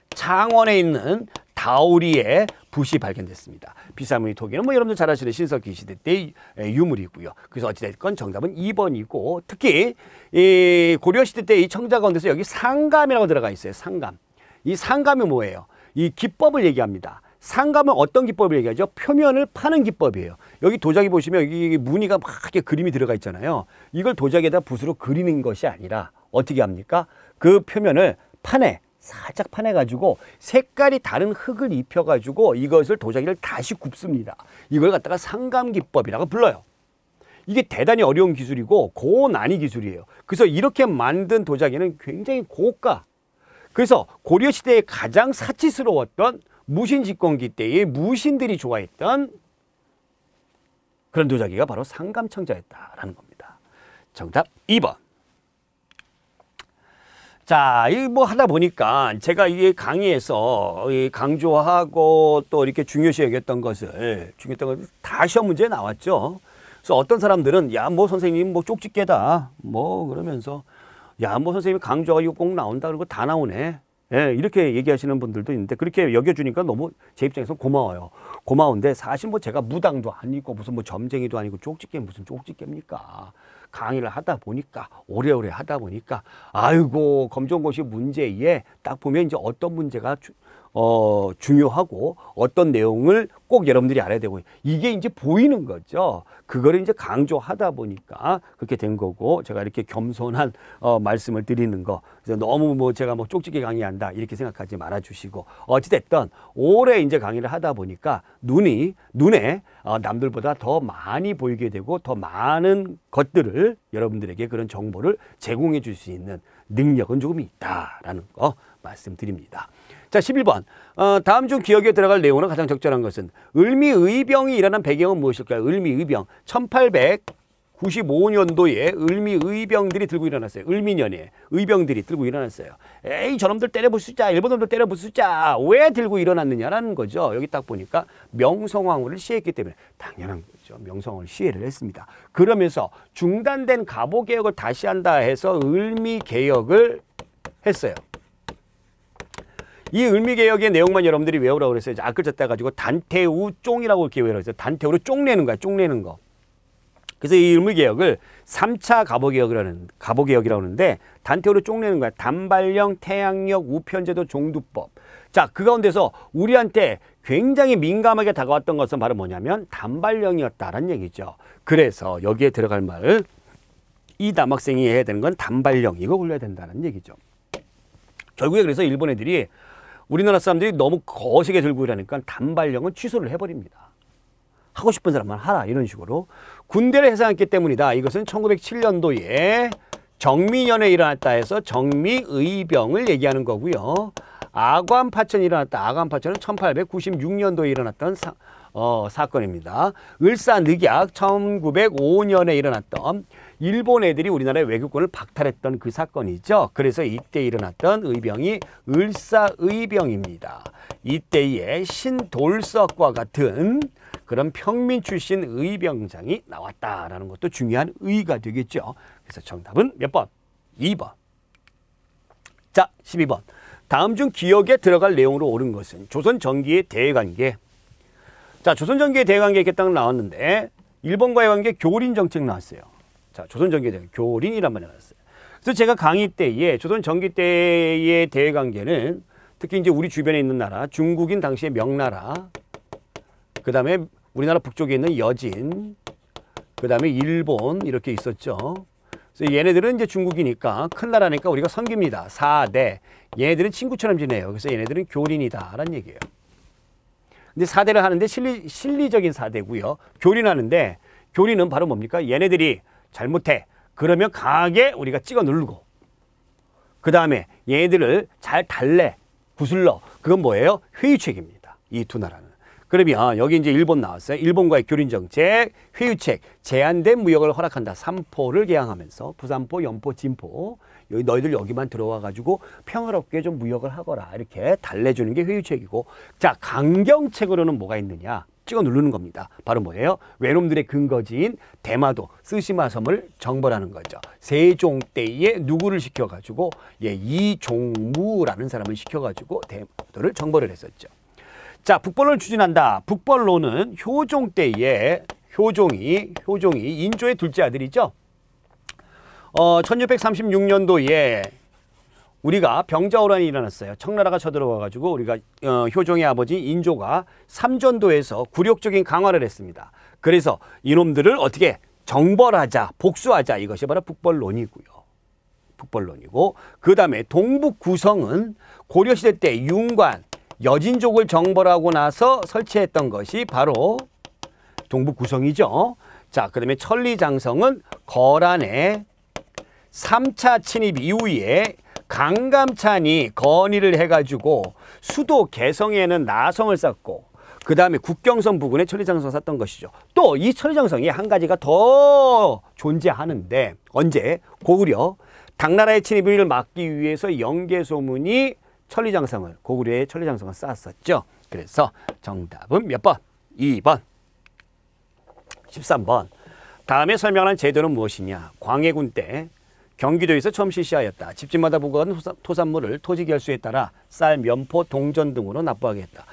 창원에 있는 다오리의 붓이 발견됐습니다. 비사무이 토기는 뭐 여러분들 잘 아시는 신석기 시대 때 유물이고요. 그래서 어찌됐건 정답은 2번이고 특히 이 고려시대 때 이 청자 가운데서 여기 상감이라고 들어가 있어요. 상감. 이 상감이 뭐예요? 이 기법을 얘기합니다. 상감은 어떤 기법을 얘기하죠? 표면을 파는 기법이에요. 여기 도자기 보시면 여기 무늬가 막 이렇게 그림이 들어가 있잖아요. 이걸 도자기에다 붓으로 그리는 것이 아니라 어떻게 합니까? 그 표면을 파내. 살짝 파내가지고 색깔이 다른 흙을 입혀가지고 이것을 도자기를 다시 굽습니다. 이걸 갖다가 상감기법이라고 불러요. 이게 대단히 어려운 기술이고 고난이 기술이에요. 그래서 이렇게 만든 도자기는 굉장히 고가. 그래서 고려 시대에 가장 사치스러웠던 무신 집권기 때의 무신들이 좋아했던 그런 도자기가 바로 상감청자였다라는 겁니다. 정답 2번. 자, 이 뭐 하다 보니까 제가 이 강의에서 이 강조하고 또 이렇게 중요시 여겼던 것을 중요했던 것을 다 시험 문제 나왔죠. 그래서 어떤 사람들은 야, 뭐 선생님 뭐 쪽집게다. 뭐 그러면서 야, 뭐 선생님 강조가 이거 꼭 나온다. 그러고다 나오네. 예, 이렇게 얘기하시는 분들도 있는데 그렇게 여겨주니까 너무 제 입장에서 고마워요. 고마운데 사실 뭐 제가 무당도 아니고 무슨 뭐 점쟁이도 아니고 쪽집게 무슨 쪽집게입니까. 강의를 하다 보니까 오래오래 하다 보니까 아이고 검정고시 문제에 딱 보면 이제 어떤 문제가 주, 어, 중요하고 어떤 내용을 꼭 여러분들이 알아야 되고 이게 이제 보이는 거죠. 그거를 이제 강조하다 보니까 그렇게 된 거고 제가 이렇게 겸손한 어, 말씀을 드리는 거 그래서 너무 뭐 제가 뭐 쪽지게 강의한다 이렇게 생각하지 말아 주시고 어찌됐든 오래 이제 강의를 하다 보니까 눈이 눈에 어, 남들보다 더 많이 보이게 되고 더 많은 것들을 여러분들에게 그런 정보를 제공해 줄 수 있는 능력은 조금 있다라는 거 말씀드립니다. 자, 11번. 어, 다음 중 기억에 들어갈 내용으로 가장 적절한 것은 을미의병이 일어난 배경은 무엇일까요? 을미의병. 1 8 95년도에 을미의병들이 들고 일어났어요. 을미년에 의병들이 들고 일어났어요. 에이 저놈들 때려부수자 일본 놈들 때려부수자 왜 들고 일어났느냐라는 거죠. 여기 딱 보니까 명성황후를 시했기 때문에 당연한 거죠. 명성을 시해를 했습니다. 그러면서 중단된 갑오개혁을 다시 한다 해서 을미개혁을 했어요. 이 을미개혁의 내용만 여러분들이 외우라고 그랬어요. 아글 졌다 가지고 단태우 쫑이라고 이렇게 외우라고 했어요. 단태우로 쫑내는 거야. 쫑내는 거. 그래서 이 을미개혁을 3차 갑오개혁이라는 갑오개혁이라고 하는데 단태우로 쫑내는 거야. 단발령, 태양력, 우편제도, 종두법. 자, 그 가운데서 우리한테 굉장히 민감하게 다가왔던 것은 바로 뭐냐면 단발령이었다라는 얘기죠. 그래서 여기에 들어갈 말을 이 남학생이 해야 되는 건 단발령 이거 골라야 된다는 얘기죠. 결국에 그래서 일본 애들이 우리나라 사람들이 너무 거세게 들고 이러니까 단발령은 취소를 해버립니다. 하고 싶은 사람만 하라 이런 식으로 군대를 해산했기 때문이다. 이것은 1907년도에 정미년에 일어났다 해서 정미의병을 얘기하는 거고요. 아관파천이 일어났다. 아관파천은 1896년도에 일어났던 사, 어, 사건입니다. 을사늑약 1905년에 일어났던 일본 애들이 우리나라의 외교권을 박탈했던 그 사건이죠. 그래서 이때 일어났던 의병이 을사의병입니다. 이때의 신돌석과 같은 그런 평민 출신 의병장이 나왔다라는 것도 중요한 의의가 되겠죠. 그래서 정답은 몇 번? 2번. 자, 12번. 다음 중 기억에 들어갈 내용으로 옳은 것은 조선 전기의 대외관계. 자, 조선 전기의 대외관계 이렇게 딱 나왔는데 일본과의 관계 교린 정책 나왔어요. 자, 조선전기대 교린이란 말이 나왔어요. 그래서 제가 강의 때에 조선전기 대의 대외관계는 특히 이제 우리 주변에 있는 나라, 중국인 당시의 명나라, 그 다음에 우리나라 북쪽에 있는 여진, 그 다음에 일본 이렇게 있었죠. 그래서 얘네들은 이제 중국이니까 큰 나라니까 우리가 섬깁니다. 사대 얘네들은 친구처럼 지내요. 그래서 얘네들은 교린이다라는 얘기예요. 근데 사대를 하는데 실리, 실리적인 사대고요 교린하는데 교리는 바로 뭡니까? 얘네들이 잘못해. 그러면 강하게 우리가 찍어 누르고 그 다음에 얘네들을 잘 달래, 구슬러. 그건 뭐예요? 회유책입니다. 이 두 나라는. 그러면 여기 이제 일본 나왔어요. 일본과의 교린 정책, 회유책, 제한된 무역을 허락한다. 삼포를 개항하면서 부산포, 연포, 진포. 여기 너희들 여기만 들어와 가지고 평화롭게 좀 무역을 하거라. 이렇게 달래주는 게 회유책이고. 자, 강경책으로는 뭐가 있느냐? 찍어 누르는 겁니다. 바로 뭐예요? 외놈들의 근거지인 대마도 쓰시마 섬을 정벌하는 거죠. 세종 때에 누구를 시켜가지고 예, 이종무라는 사람을 시켜가지고 대마도를 정벌을 했었죠. 자, 북벌론을 추진한다. 북벌론은 효종 때에 효종이 효종이 인조의 둘째 아들이죠. 어, 1636년도에 우리가 병자호란이 일어났어요. 청나라가 쳐들어와가지고 우리가 어, 효종의 아버지 인조가 삼전도에서 굴욕적인 강화를 했습니다. 그래서 이놈들을 어떻게 정벌하자, 복수하자 이것이 바로 북벌론이고요. 북벌론이고 그 다음에 동북구성은 고려시대 때 윤관, 여진족을 정벌하고 나서 설치했던 것이 바로 동북구성이죠. 자, 그 다음에 천리장성은 거란의 삼차 침입 이후에 강감찬이 건의를 해가지고 수도 개성에는 나성을 쌓고 그 다음에 국경선 부근에 천리장성 을쌓던 것이죠. 또 이 천리장성이 한 가지가 더 존재하는데 언제 고구려 당나라의 침입을 막기 위해서 영계소문이 천리장성을 고구려의 천리장성을 쌓았었죠. 그래서 정답은 몇 번? 2번 13번 다음에 설명한 제도는 무엇이냐 광해군 때 경기도에서 처음 실시하였다. 집집마다 보고 토산물을 토지 결수에 따라 쌀, 면포, 동전 등으로 납부하게 다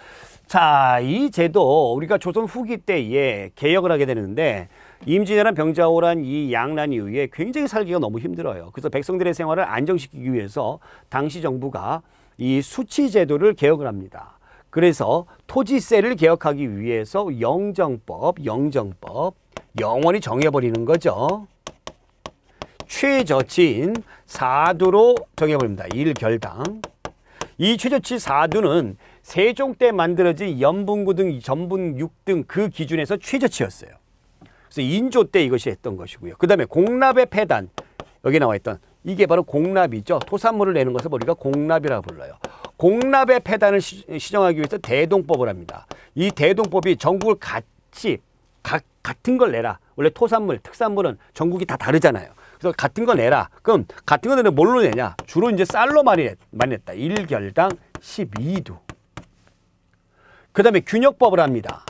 자, 이 제도 우리가 조선 후기 때에 개혁을 하게 되는데 임진왜란 병자호란 이 양난 이후에 굉장히 살기가 너무 힘들어요. 그래서 백성들의 생활을 안정시키기 위해서 당시 정부가 이 수치 제도를 개혁을 합니다. 그래서 토지세를 개혁하기 위해서 영정법, 영정법 영원히 정해버리는 거죠. 최저치인 4두로 정해버니다 1결당. 이 최저치 4두는 세종 때 만들어진 연분구 등 전분 6등 그 기준에서 최저치였어요. 그래서 인조 때 이것이 했던 것이고요. 그 다음에 공납의 폐단. 여기 나와 있던 이게 바로 공납이죠. 토산물을 내는 것을 우리가 공납이라고 불러요. 공납의 폐단을 시, 정하기 위해서 대동법을 합니다. 이 대동법이 전국을 같이 각, 같은 걸 내라. 원래 토산물, 특산물은 전국이 다 다르잖아요. 그래서 같은 거 내라. 그럼 같은 거 내면 뭘로 내냐? 주로 이제 쌀로 많이, 냈, 많이 냈다. 1결당 12두. 그 다음에 균역법을 합니다.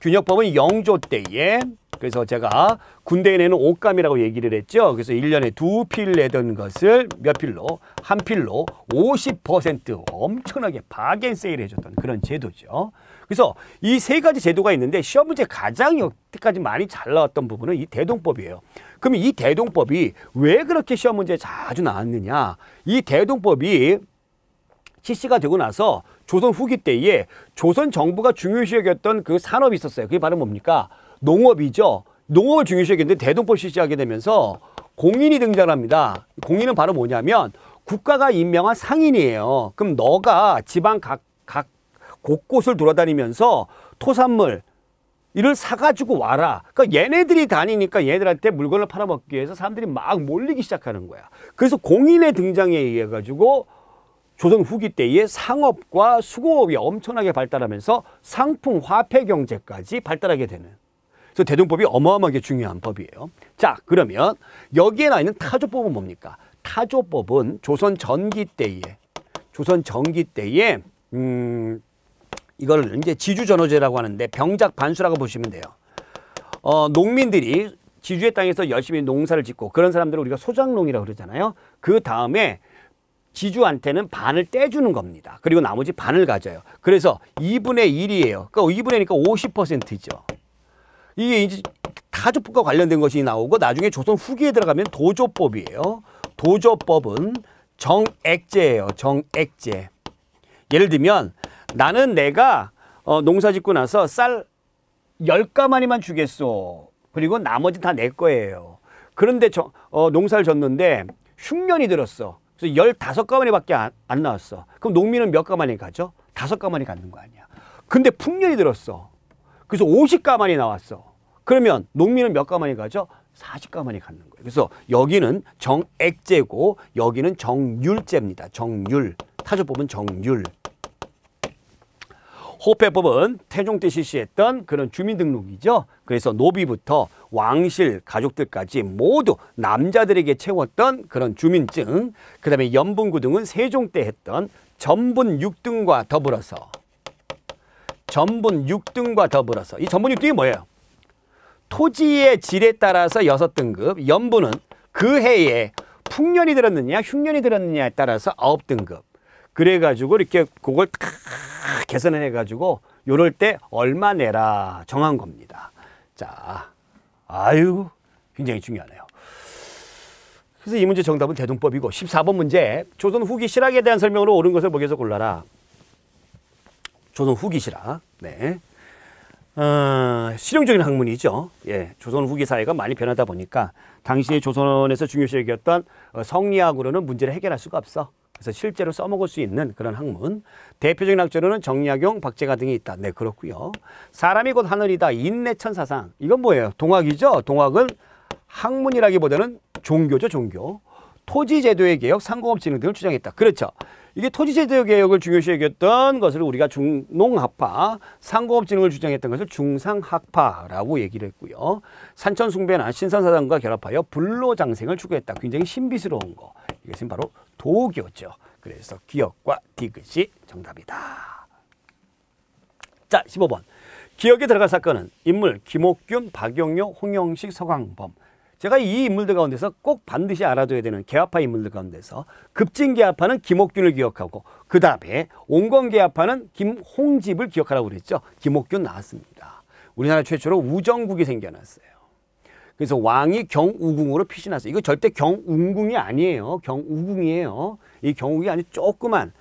균역법은 영조 때에 그래서 제가 군대에 내는 옷감이라고 얘기를 했죠. 그래서 일년에 두 필 내던 것을 몇 필로? 한 필로 50% 엄청나게 바겐 세일을 해줬던 그런 제도죠. 그래서 이 세 가지 제도가 있는데 시험 문제 가장 여태까지 많이 잘 나왔던 부분은 이 대동법이에요. 그러면 이 대동법이 왜 그렇게 시험 문제에 자주 나왔느냐. 이 대동법이 실시가 되고 나서 조선 후기 때에 조선 정부가 중요시 여겼던 그 산업이 있었어요. 그게 바로 뭡니까? 농업이죠. 농업을 중요시 여겼는데 대동법 실시하게 되면서 공인이 등장합니다. 공인은 바로 뭐냐면 국가가 임명한 상인이에요. 그럼 너가 지방 각, 각 곳곳을 돌아다니면서 토산물, 이를 사가지고 와라. 그러니까 얘네들이 다니니까 얘들한테 물건을 팔아먹기 위해서 사람들이 막 몰리기 시작하는 거야. 그래서 공인의 등장에 의해 가지고 조선 후기 때의 상업과 수공업이 엄청나게 발달하면서 상품 화폐 경제까지 발달하게 되는. 그래서 대동법이 어마어마하게 중요한 법이에요. 자, 그러면 여기에 나 있는 타조법은 뭡니까? 타조법은 조선 전기 때에 조선 전기 때에 음, 이걸 이제 지주전호제라고 하는데 병작 반수라고 보시면 돼요. 어, 농민들이 지주의 땅에서 열심히 농사를 짓고 그런 사람들을 우리가 소작농이라고 그러잖아요. 그 다음에 지주한테는 반을 떼주는 겁니다. 그리고 나머지 반을 가져요. 그래서 2분의 1이에요. 그러니까 2분의 이니까 50%죠. 이게 이제 타조법과 관련된 것이 나오고 나중에 조선 후기에 들어가면 도조법이에요. 도조법은 정액제예요. 정액제. 예를 들면 나는 내가 어, 농사 짓고 나서 쌀 10가마니만 주겠소. 그리고 나머지 다 내 거예요. 그런데 저, 어, 농사를 졌는데 흉년이 들었어. 그래서 15가마니밖에 안, 안 나왔어. 그럼 농민은 몇 가마니 가죠? 5 가마니 갖는 거 아니야. 근데 풍년이 들었어. 그래서 50가마니 나왔어. 그러면 농민은 몇 가마니 가죠? 40가마니 갖는 거예요. 그래서 여기는 정액제고 여기는 정률제입니다. 정률. 타조 법은 정률. 호패법은 태종 때 실시했던 그런 주민등록이죠. 그래서 노비부터 왕실 가족들까지 모두 남자들에게 채웠던 그런 주민증 그 다음에 연분구 등은 세종 때 했던 전분 육등과 더불어서 전분 육등과 더불어서 이 전분 육등이 뭐예요? 토지의 질에 따라서 여 등급 연분은 그 해에 풍년이 들었느냐 흉년이 들었느냐에 따라서 아 등급 그래가지고 이렇게 그걸 탁 계산해가지고 요럴 때 얼마 내라 정한 겁니다. 자, 아유, 굉장히 중요하네요. 그래서 이 문제 정답은 대동법이고 14번 문제 조선 후기 실학에 대한 설명으로 옳은 것을 먹여서 골라라. 조선 후기 실학. 네. 어, 실용적인 학문이죠. 예, 조선 후기 사회가 많이 변하다 보니까 당시의 조선에서 중요시 여겼던 성리학으로는 문제를 해결할 수가 없어. 그래서 실제로 써먹을 수 있는 그런 학문. 대표적인 학자로는 정약용, 박재가 등이 있다. 네, 그렇고요. 사람이 곧 하늘이다. 인내천사상. 이건 뭐예요? 동학이죠. 동학은 학문이라기보다는 종교죠, 종교. 토지제도의 개혁, 상공업진흥 등을 주장했다. 그렇죠. 이게 토지제도 의 개혁을 중요시 여겼던 것을 우리가 중농학파, 상공업진흥을 주장했던 것을 중상학파라고 얘기를 했고요. 산천숭배나 신선사상과 결합하여 불로장생을 추구했다. 굉장히 신비스러운 거. 이것은 바로 도교죠. 그래서 기억과 디귿이 정답이다. 자, 15번. 기억에 들어갈 사건은 인물 김옥균, 박용료, 홍영식, 서광범. 제가 이 인물들 가운데서 꼭 반드시 알아둬야 되는 개화파 인물들 가운데서 급진개화파는 김옥균을 기억하고 그 다음에 온건개화파는 김홍집을 기억하라고 그랬죠. 김옥균 나왔습니다. 우리나라 최초로 우정국이 생겨났어요. 그래서 왕이 경우궁으로 피신하세요. 이거 절대 경운궁이 아니에요. 경우궁이에요. 이 경우궁이 아주 조그만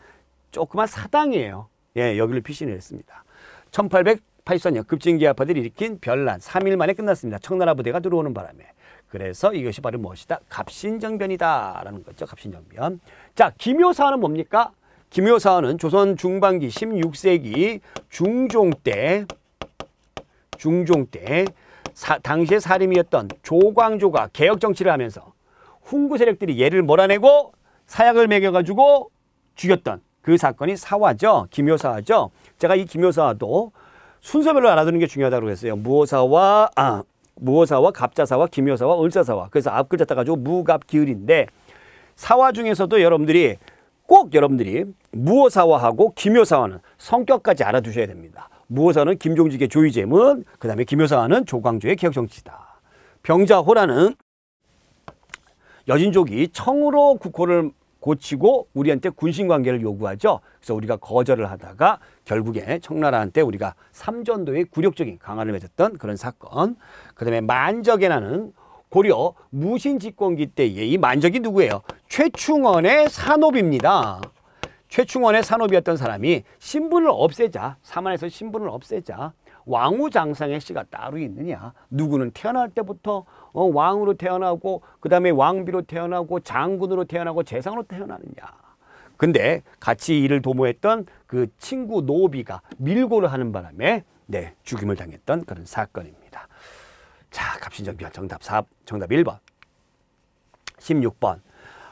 조그만 사당이에요. 예, 여기를 피신을 했습니다. 1884년 급진기 아파들이 일으킨 별난 3일 만에 끝났습니다. 청나라 부대가 들어오는 바람에. 그래서 이것이 바로 무엇이다? 갑신정변이다라는 거죠. 갑신정변. 자, 김효사는 뭡니까? 김효사는 조선 중반기 16세기 중종 때 중종 때 사, 당시의 사림이었던 조광조가 개혁 정치를 하면서 훈구 세력들이 얘를 몰아내고 사약을 매겨가지고 죽였던 그 사건이 사화죠. 김효사화죠. 제가 이 김효사화도 순서별로 알아두는 게 중요하다고 했어요. 무호사와 아, 무호사와 갑자사와 김효사와 을사사와 그래서 앞 글자 따가지고 무갑기을인데 사화 중에서도 여러분들이 꼭 여러분들이 무호사화하고 김효사화는 성격까지 알아두셔야 됩니다. 무호사는 김종직의 조이잼문 그다음에 김효사는 조광조의 개혁정치다. 병자호라는 여진족이 청으로 국호를 고치고 우리한테 군신 관계를 요구하죠. 그래서 우리가 거절을 하다가 결국에 청나라한테 우리가 삼전도의 굴욕적인 강화를 맺었던 그런 사건. 그다음에 만적에 나는 고려 무신집권기 때의 이 만적이 누구예요? 최충원의 산업입니다. 최충원의 산업이었던 사람이 신분을 없애자 사만에서 신분을 없애자 왕후장상의 씨가 따로 있느냐 누구는 태어날 때부터 어, 왕으로 태어나고 그 다음에 왕비로 태어나고 장군으로 태어나고 재상으로 태어나느냐 근데 같이 일을 도모했던 그 친구 노비가 밀고를 하는 바람에 네 죽임을 당했던 그런 사건입니다 자갑신정비와 정답 4 정답 1번 16번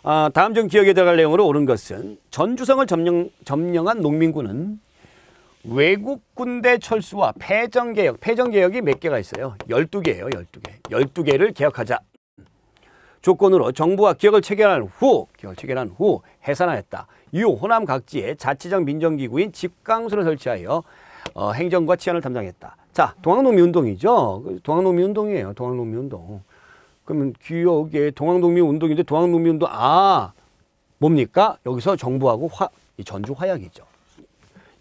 아, 다음 중 기억에 들어갈 내용으로 옳은 것은 전주성을 점령, 점령한 농민군은 외국 군대 철수와 패전개혁, 패전개혁이 몇 개가 있어요? 1 2 개예요 12개. 12개를 개혁하자. 조건으로 정부와 기억을 체결한 후, 기억을 체결한 후 해산하였다. 이후 호남 각지에 자치적 민정기구인 집강소를 설치하여 어, 행정과 치안을 담당했다. 자, 동학농민운동이죠. 그 동학농민운동이에요. 동학농민운동. 그러면 기억게 동학농민운동인데 동학농민운동 아 뭡니까? 여기서 정부하고 화, 전주 화약이죠.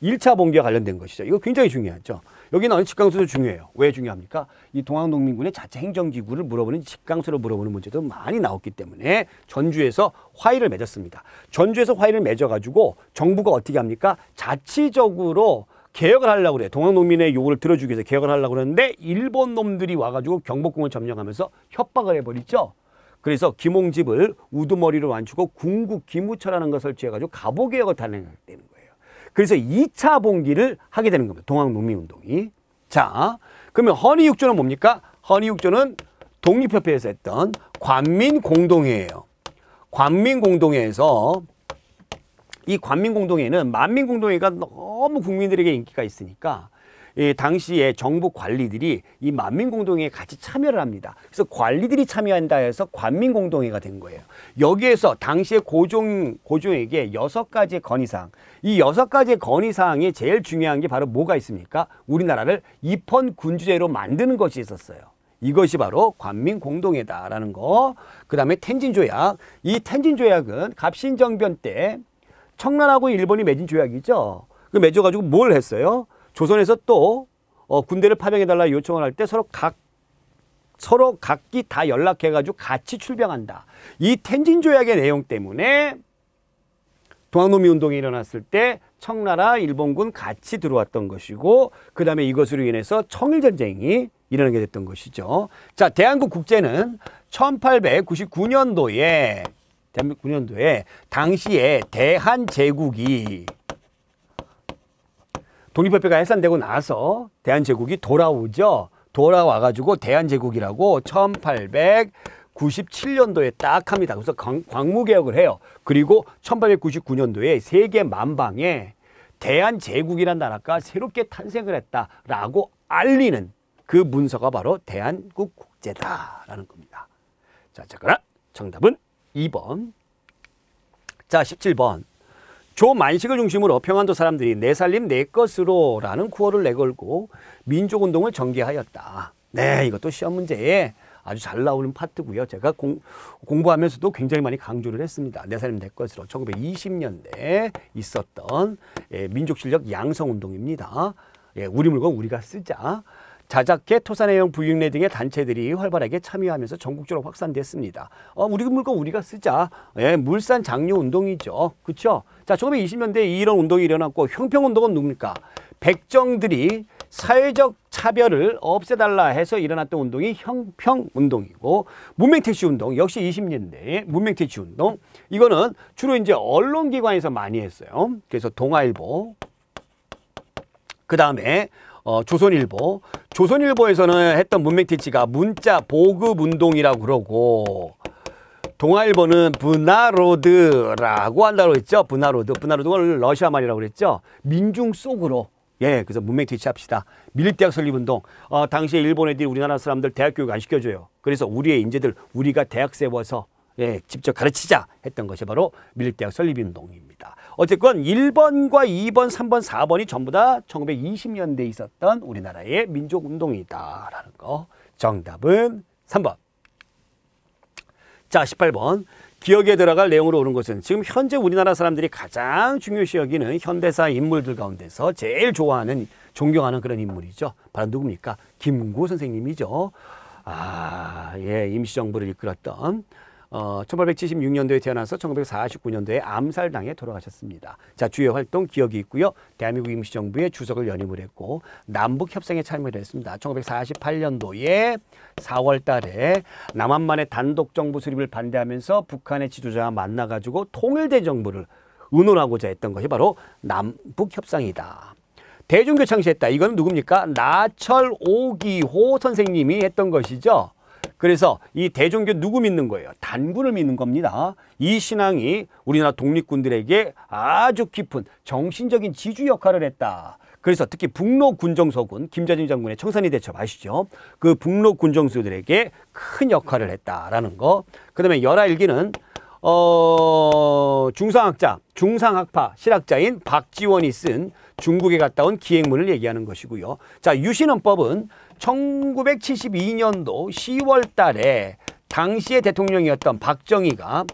1차 봉기와 관련된 것이죠. 이거 굉장히 중요하죠. 여기 나오는 직강수도 중요해요. 왜 중요합니까? 이 동학농민군의 자체 행정기구를 물어보는 직강수로 물어보는 문제도 많이 나왔기 때문에 전주에서 화의를 맺었습니다. 전주에서 화의를 맺어가지고 정부가 어떻게 합니까? 자치적으로 개혁을 하려고 그래. 동학농민의 요구를 들어주기 위해서 개혁을 하려고 그러는데 일본 놈들이 와가지고 경복궁을 점령하면서 협박을 해버리죠. 그래서 김홍집을 우두머리로 완치고 궁국 기무처라는 것을 취해가지고 가보개혁을 단행 되는 거예요. 그래서 2차 봉기를 하게 되는 겁니다. 동학농민운동이. 자, 그러면 허니육조는 뭡니까? 허니육조는 독립협회에서 했던 관민공동회예요. 관민공동회에서 이 관민공동회는 만민공동회가 너무 국민들에게 인기가 있으니까 예, 당시에 정부 관리들이 이 만민공동회에 같이 참여를 합니다. 그래서 관리들이 참여한다 해서 관민공동회가 된 거예요. 여기에서 당시에 고종, 고종에게 여섯 가지의 건의사항. 이 여섯 가지의 건의사항이 제일 중요한 게 바로 뭐가 있습니까? 우리나라를 입헌군주제로 만드는 것이 있었어요. 이것이 바로 관민공동회다라는 거. 그 다음에 텐진조약. 이 텐진조약은 갑신정변 때 청나라하고 일본이 맺은 조약이죠. 그 맺어가지고 뭘 했어요? 조선에서 또 어, 군대를 파병해달라 요청을 할 때 서로 각 서로 각기 다 연락해가지고 같이 출병한다. 이 텐진 조약의 내용 때문에 동학노미 운동이 일어났을 때 청나라 일본군 같이 들어왔던 것이고 그 다음에 이것으로 인해서 청일전쟁이 일어나게 됐던 것이죠. 자 대한국 국제는 1899년도에 대한민국 9년도에 당시에 대한제국이 독립협회가 해산되고 나서 대한제국이 돌아오죠. 돌아와가지고 대한제국이라고 1897년도에 딱 합니다. 그래서 광무개혁을 해요. 그리고 1899년도에 세계 만방에 대한제국이란 나라가 새롭게 탄생을 했다라고 알리는 그 문서가 바로 대한국 국제다라는 겁니다. 자, 잠깐만 정답은 2번. 자, 17번. 조만식을 중심으로 평안도 사람들이 내 살림 내 것으로 라는 구호를 내걸고 민족운동을 전개하였다. 네, 이것도 시험 문제에 아주 잘 나오는 파트고요. 제가 공, 공부하면서도 굉장히 많이 강조를 했습니다. 내 살림 내 것으로 1920년대에 있었던 예, 민족실력 양성운동입니다. 예, 우리 물건 우리가 쓰자. 자작계, 토산해양 부육내 등의 단체들이 활발하게 참여하면서 전국적으로 확산됐습니다. 어, 우리 물건 우리가 쓰자. 예, 물산 장려 운동이죠. 그렇죠? 자, 1920년대에 이런 운동이 일어났고 형평운동은 누굽니까 백정들이 사회적 차별을 없애달라 해서 일어났던 운동이 형평운동이고 문맹퇴치 운동 역시 20년대 문맹퇴치 운동 이거는 주로 이제 언론기관에서 많이 했어요. 그래서 동아일보 그 다음에 어, 조선일보. 조선일보에서는 했던 문맹퇴치가 문자 보급 운동이라고 그러고 동아일보는 분화로드라고 한다고 했죠. 분화로드. 분화로드는 러시아 말이라고 그랬죠. 민중 속으로. 예, 그래서 문맹 퇴치합시다. 밀립대학 설립운동. 어, 당시에 일본 애들이 우리나라 사람들 대학 교육 안 시켜줘요. 그래서 우리의 인재들 우리가 대학 세워서 예, 직접 가르치자 했던 것이 바로 밀립대학 설립운동입니다. 어쨌건 1번과 2번, 3번, 4번이 전부 다 1920년대에 있었던 우리나라의 민족운동이다라는 거. 정답은 3번. 자, 18번. 기억에 들어갈 내용으로 오는 것은 지금 현재 우리나라 사람들이 가장 중요시 여기는 현대사 인물들 가운데서 제일 좋아하는 존경하는 그런 인물이죠. 바로 누굽니까? 김구 선생님이죠. 아, 예, 임시정부를 이끌었던 어, 1876년도에 태어나서 1949년도에 암살당해 돌아가셨습니다. 자, 주요 활동 기억이 있고요. 대한민국 임시정부의 주석을 연임을 했고 남북 협상에 참여를 했습니다. 1948년도에 4월 달에 남한만의 단독 정부 수립을 반대하면서 북한의 지도자와 만나 가지고 통일대 정부를 의논하고자 했던 것이 바로 남북 협상이다. 대중교 창시했다. 이건 누굽니까? 나철 오기호 선생님이 했던 것이죠. 그래서 이 대종교 누구 믿는 거예요? 단군을 믿는 겁니다. 이 신앙이 우리나라 독립군들에게 아주 깊은 정신적인 지주 역할을 했다. 그래서 특히 북로 군정서군 김자진 장군의 청산이 대첩 아시죠? 그 북로 군정서들에게큰 역할을 했다라는 거. 그다음에 열하일기는 어, 중상학자, 중상학파 실학자인 박지원이 쓴 중국에 갔다 온 기행문을 얘기하는 것이고요. 자, 유신헌법은 1972년도 10월 달에 당시의 대통령이었던 박정희가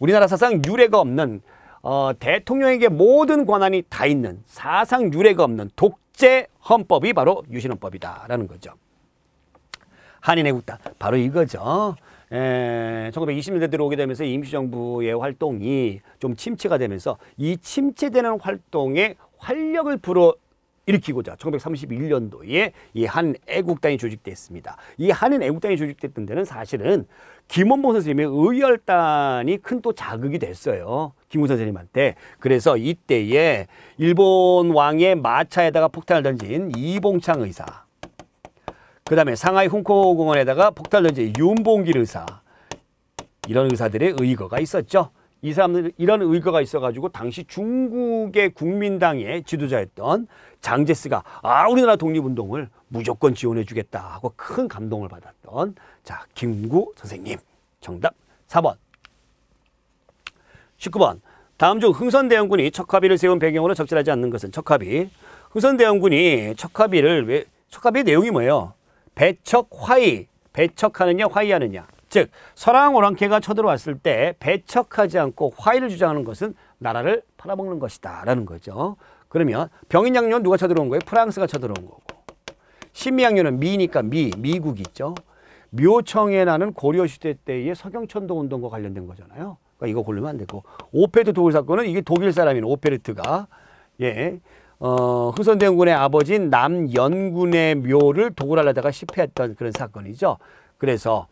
우리나라 사상 유례가 없는 어, 대통령에게 모든 권한이 다 있는 사상 유례가 없는 독재 헌법이 바로 유신헌법이다라는 거죠. 한인애 국다 바로 이거죠. 에, 예, 1920년대 들어오게 되면서 임시정부의 활동이 좀 침체가 되면서 이 침체되는 활동에 활력을 불어 일으키고자 1931년도에 이 한 애국당이 조직됐습니다. 이 한 애국당이 조직됐던 데는 사실은 김원봉 선생님의 의열단이 큰 또 자극이 됐어요. 김구 선생님한테. 그래서 이때에 일본 왕의 마차에다가 폭탄을 던진 이봉창 의사. 그 다음에 상하이 홍콩공원에다가 폭탄을 던진 윤봉길 의사. 이런 의사들의 의거가 있었죠. 이 사람들 이런 의거가 있어가지고 당시 중국의 국민당의 지도자였던 장제스가 아 우리나라 독립운동을 무조건 지원해주겠다 하고 큰 감동을 받았던 자 김구 선생님 정답 4번 19번 다음 중 흥선대원군이 척화비를 세운 배경으로 적절하지 않는 것은 척화비 흥선대원군이 척화비를 왜 척화비의 내용이 뭐예요? 배척화이 배척하느냐 화이하느냐 즉 서랑 오랑캐가 쳐들어왔을 때 배척하지 않고 화해를 주장하는 것은 나라를 팔아먹는 것이다 라는 거죠. 그러면 병인양념 누가 쳐들어온 거예요? 프랑스가 쳐들어온 거고 신미양념은 미니까 미, 미국 있죠. 묘청에 나는 고려시대 때의 서경천도 운동과 관련된 거잖아요. 그러니까 이거 고르면 안 되고 오페르트 독일 사건은 이게 독일 사람인 오페르트가 예. 어, 흥선대군의 아버지인 남연군의 묘를 도굴하려다가 실패했던 그런 사건이죠. 그래서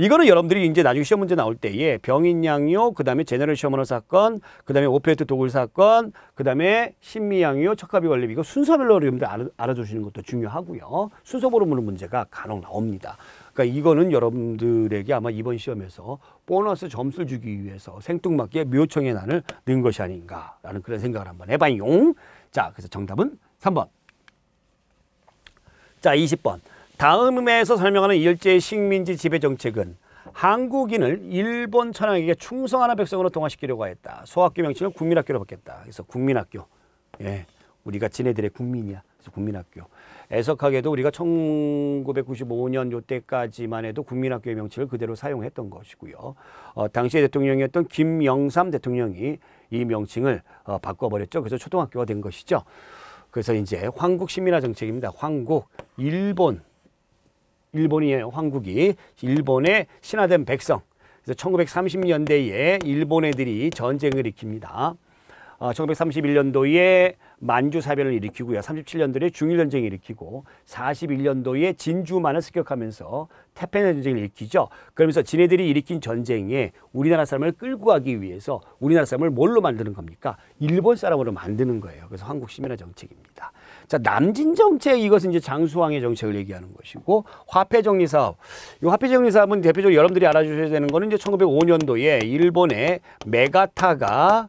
이거는 여러분들이 이제 나중에 시험 문제 나올 때에 병인양요, 그 다음에 제너럴 시험하는 사건, 그 다음에 오페트 도굴 사건, 그 다음에 신미양요, 척가비 건립 이거 순서별로 여러분들 알아, 알아두시는 것도 중요하고요. 순서보로 보는 문제가 간혹 나옵니다. 그러니까 이거는 여러분들에게 아마 이번 시험에서 보너스 점수를 주기 위해서 생뚱맞게 묘청의 난을 넣은 것이 아닌가라는 그런 생각을 한번 해봐용. 자, 그래서 정답은 삼번 자, 이십 번 다음에서 설명하는 일제 식민지 지배 정책은 한국인을 일본 천황에게 충성하는 백성으로 동화시키려고 했다 소학교 명칭을 국민학교로 바뀌었다. 그래서 국민학교. 예. 우리가 지네들의 국민이야. 그래서 국민학교. 애석하게도 우리가 1995년 요때까지만 해도 국민학교의 명칭을 그대로 사용했던 것이고요. 어, 당시 대통령이었던 김영삼 대통령이 이 명칭을 어, 바꿔버렸죠. 그래서 초등학교가 된 것이죠. 그래서 이제 황국 시민화 정책입니다. 황국, 일본, 일본이에요 황국이 일본의 신화된 백성 그래서 1930년대에 일본 애들이 전쟁을 일으킵니다. 어, 아, 1931년도에 만주사변을 일으키고요. 37년도에 중일전쟁을 일으키고 41년도에 진주만을 습격하면서 태평양 전쟁을 일으키죠. 그러면서 지네들이 일으킨 전쟁에 우리나라 사람을 끌고 가기 위해서 우리나라 사람을 뭘로 만드는 겁니까? 일본 사람으로 만드는 거예요. 그래서 한국 시민화 정책입니다. 자, 남진 정책 이것은 이제 장수왕의 정책을 얘기하는 것이고 화폐 정리 사업. 이 화폐 정리 사업은 대표적으로 여러분들이 알아주셔야 되는 거는 이제 1905년도에 일본의 메가타가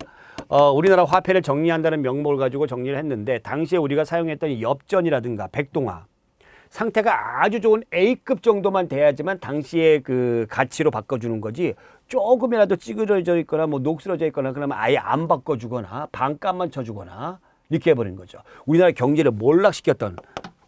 어, 우리나라 화폐를 정리한다는 명목을 가지고 정리를 했는데 당시에 우리가 사용했던 엽전이라든가 백동화 상태가 아주 좋은 A급 정도만 돼야지만 당시에그 가치로 바꿔주는 거지 조금이라도 찌그러져 있거나 뭐 녹슬어져 있거나 그러면 아예 안 바꿔주거나 반값만 쳐주거나 이렇게 해버린 거죠. 우리나라 경제를 몰락시켰던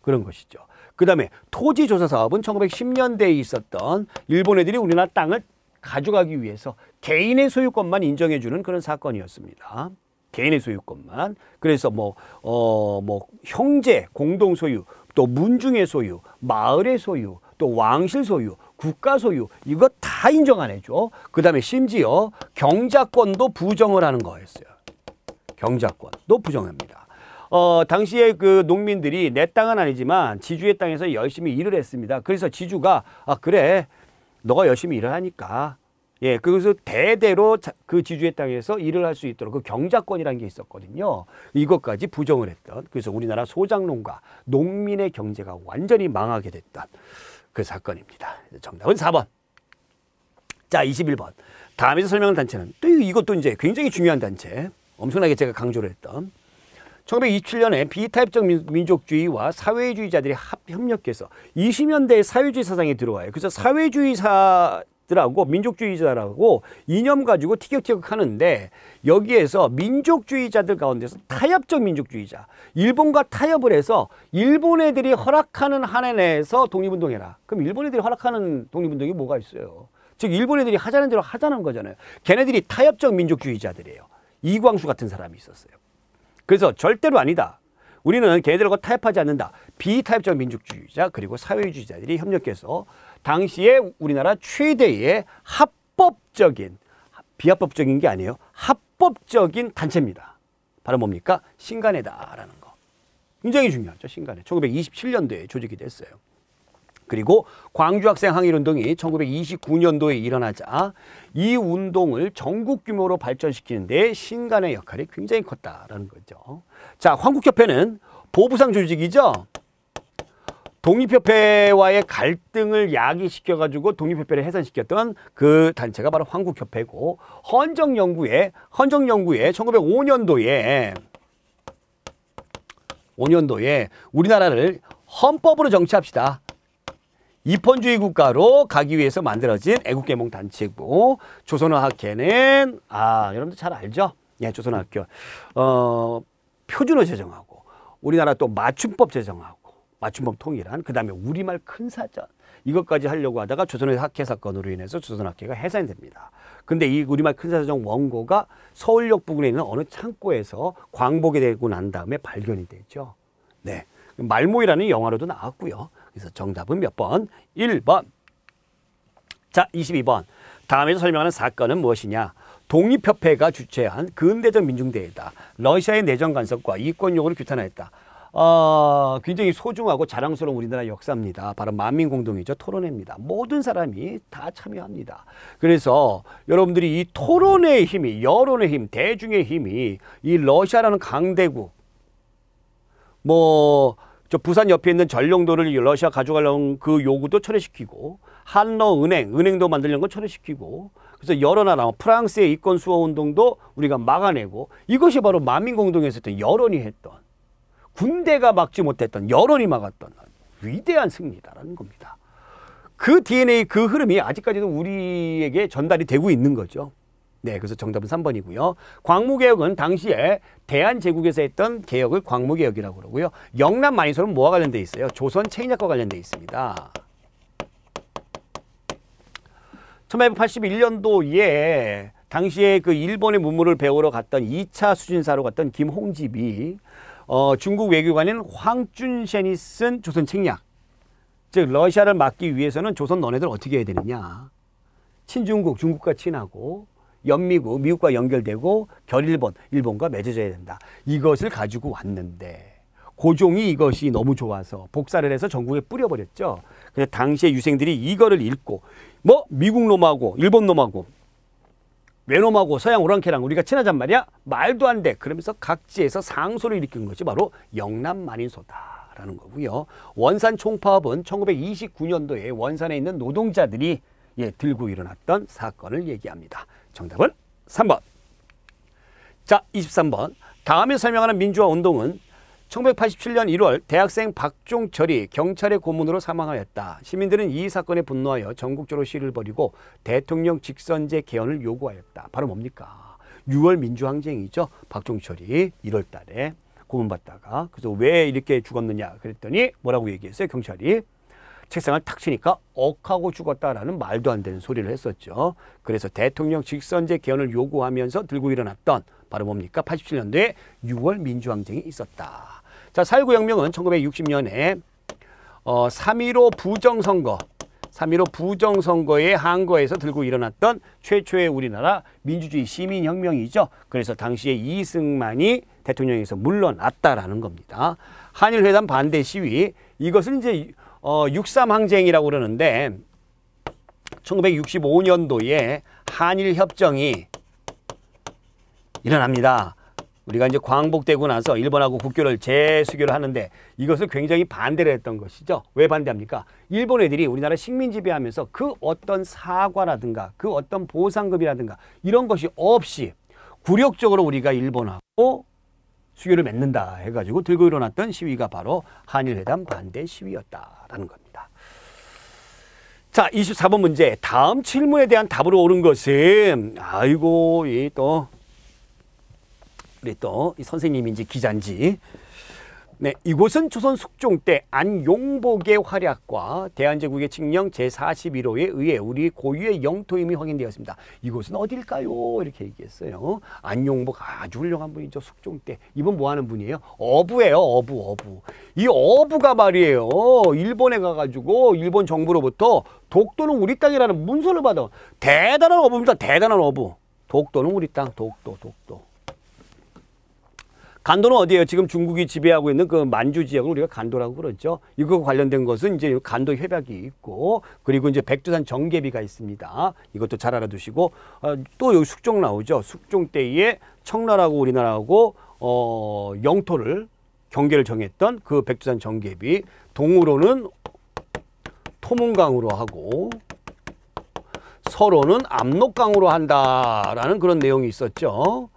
그런 것이죠. 그 다음에 토지조사 사업은 1910년대에 있었던 일본 애들이 우리나라 땅을 가져가기 위해서 개인의 소유권만 인정해주는 그런 사건이었습니다. 개인의 소유권만. 그래서 뭐, 어, 뭐, 형제, 공동 소유, 또 문중의 소유, 마을의 소유, 또 왕실 소유, 국가 소유, 이거 다 인정 안 해줘. 그 다음에 심지어 경자권도 부정을 하는 거였어요. 경작권도 부정합니다. 어, 당시에 그 농민들이 내 땅은 아니지만 지주의 땅에서 열심히 일을 했습니다. 그래서 지주가 아 그래 너가 열심히 일을 하니까 예, 그래서 대대로 그 지주의 땅에서 일을 할 수 있도록 그 경작권이라는 게 있었거든요. 이것까지 부정을 했던 그래서 우리나라 소작농가 농민의 경제가 완전히 망하게 됐던 그 사건입니다. 정답은 4번. 자, 21번. 다음에서 설명한 단체는 또 이것도 이제 굉장히 중요한 단체. 엄청나게 제가 강조를 했던 1927년에 비타입적 민족주의와 사회주의자들이 합, 협력해서 20년대 에 사회주의 사상이 들어와요. 그래서 사회주의사 들하고 민족주의자라고 이념 가지고 티격태격 하는데 여기에서 민족주의자들 가운데서 타협적 민족주의자 일본과 타협을 해서 일본 애들이 허락하는 한해 내에서 독립운동해라 그럼 일본 애들이 허락하는 독립운동이 뭐가 있어요 즉 일본 애들이 하자는 대로 하자는 거잖아요 걔네들이 타협적 민족주의자들이에요 이광수 같은 사람이 있었어요. 그래서 절대로 아니다. 우리는 걔들과 타협하지 않는다. 비타협적 민족주의자 그리고 사회주의자들이 협력해서 당시에 우리나라 최대의 합법적인 비합법적인 게 아니에요. 합법적인 단체입니다. 바로 뭡니까? 신간회다라는 거. 굉장히 중요하죠. 신간회. 1927년도에 조직이 됐어요. 그리고 광주학생 항일운동이 1929년도에 일어나자 이 운동을 전국 규모로 발전시키는 데 신간의 역할이 굉장히 컸다라는 거죠. 자, 황국협회는 보부상 조직이죠. 독립협회와의 갈등을 야기시켜가지고 독립협회를 해산시켰던 그 단체가 바로 황국협회고 헌정연구에 헌정연구에 1905년도에 5년도에 우리나라를 헌법으로 정치합시다. 이펀주의 국가로 가기 위해서 만들어진 애국계몽 단체고 조선어학회는 아 여러분들 잘 알죠? 예, 조선어학교 어, 표준어 제정하고 우리나라 또 맞춤법 제정하고 맞춤법 통일한 그다음에 우리말 큰 사전 이것까지 하려고 하다가 조선어 학회 사건으로 인해서 조선학회가 어 해산이 됩니다. 근데 이 우리말 큰 사전 원고가 서울역 부근에 있는 어느 창고에서 광복이 되고 난 다음에 발견이 되죠. 네. 말모이라는 영화로도 나왔고요. 그래서 정답은 몇 번? 1번. 자, 22번. 다음에서 설명하는 사건은 무엇이냐? 독립협회가 주최한 근대적 민중대회다. 러시아의 내정 간섭과 이권 요구를 규탄하였다. 어, 아, 굉장히 소중하고 자랑스러운 우리나라 역사입니다. 바로 만민 공동이죠. 토론회입니다. 모든 사람이 다 참여합니다. 그래서 여러분들이 이 토론의 회 힘이, 여론의 힘, 대중의 힘이 이 러시아라는 강대국, 뭐저 부산 옆에 있는 전령도를 러시아 가져가려는 그 요구도 철회시키고 한러은행 은행도 만들려는 건 철회시키고 그래서 여러 나라 뭐 프랑스의 이권 수호 운동도 우리가 막아내고 이것이 바로 만민공동에서 했던 여론이 했던 군대가 막지 못했던 여론이 막았던 위대한 승리다라는 겁니다. 그 DNA 그 흐름이 아직까지도 우리에게 전달이 되고 있는 거죠. 네, 그래서 정답은 3번이고요. 광무개혁은 당시에 대한제국에서 했던 개혁을 광무개혁이라고 그러고요. 영남 마이소는 뭐와 관련돼 있어요? 조선 책략과 관련돼 있습니다. 1881년도에 당시에 그 일본의 문물을 배우러 갔던 2차 수진사로 갔던 김홍집이 어, 중국 외교관인 황준셴이 쓴 조선 책략 즉 러시아를 막기 위해서는 조선 너네들 어떻게 해야 되느냐 친중국 중국과 친하고 연미국, 미국과 연결되고 결일본, 일본과 맺어져야 된다. 이것을 가지고 왔는데 고종이 이것이 너무 좋아서 복사를 해서 전국에 뿌려버렸죠. 그래서 당시의 유생들이 이거를 읽고 뭐 미국 놈하고 일본 놈하고 외놈하고 서양 오랑캐랑 우리가 친하단 말이야? 말도 안 돼. 그러면서 각지에서 상소를 일으킨 것이 바로 영남 만인소다라는 거고요. 원산 총파업은 1929년도에 원산에 있는 노동자들이 예, 들고 일어났던 사건을 얘기합니다. 정답은 3번. 자, 23번. 다음에 설명하는 민주화 운동은 1987년 1월 대학생 박종철이 경찰의 고문으로 사망하였다. 시민들은 이 사건에 분노하여 전국적으로 시위를 벌이고 대통령 직선제 개헌을 요구하였다. 바로 뭡니까? 6월 민주항쟁이죠. 박종철이 1월 달에 고문받다가 그래서 왜 이렇게 죽었느냐 그랬더니 뭐라고 얘기했어요? 경찰이 책상을 탁 치니까 억하고 죽었다라는 말도 안 되는 소리를 했었죠. 그래서 대통령 직선제 개헌을 요구하면서 들고 일어났던 바로 뭡니까? 87년도에 6월 민주항쟁이 있었다. 자, 4.19 혁명은 1960년에 어, 3.15 부정선거 3.15 부정선거의 항거에서 들고 일어났던 최초의 우리나라 민주주의 시민혁명이죠. 그래서 당시에 이승만이 대통령에서 물러났다라는 겁니다. 한일회담 반대 시위 이것은 이제 어, 육삼항쟁이라고 그러는데 1965년도에 한일협정이 일어납니다. 우리가 이제 광복되고 나서 일본하고 국교를 재수교를 하는데 이것을 굉장히 반대를 했던 것이죠. 왜 반대합니까? 일본 애들이 우리나라 식민 지배하면서 그 어떤 사과라든가 그 어떤 보상금이라든가 이런 것이 없이 굴욕적으로 우리가 일본하고 수교를 맺는다 해가지고 들고 일어났던 시위가 바로 한일회담 반대 시위였다. 라는 겁니다. 자, 24번 문제. 다음 질문에 대한 답으로 옳은 것은 아이고, 이또 우리 또이 선생님인지 기자인지 네, 이곳은 조선 숙종 때 안용복의 활약과 대한제국의 칙령 제41호에 의해 우리 고유의 영토임이 확인되었습니다. 이곳은 어딜까요? 이렇게 얘기했어요. 안용복 아주 훌륭한 분이죠. 숙종 때. 이분 뭐 하는 분이에요? 어부예요. 어부, 어부. 이 어부가 말이에요. 일본에 가가지고 일본 정부로부터 독도는 우리 땅이라는 문서를 받아. 대단한 어부입니다. 대단한 어부. 독도는 우리 땅. 독도, 독도. 간도는 어디예요? 지금 중국이 지배하고 있는 그 만주 지역을 우리가 간도라고 그러죠. 이거 관련된 것은 이제 간도 협약이 있고 그리고 이제 백두산 정계비가 있습니다. 이것도 잘 알아두시고 어, 또 여기 숙종 나오죠. 숙종 때에 청나라하고 우리나라하고 어, 영토를 경계를 정했던 그 백두산 정계비 동으로는 토문강으로 하고 서로는 압록강으로 한다라는 그런 내용이 있었죠.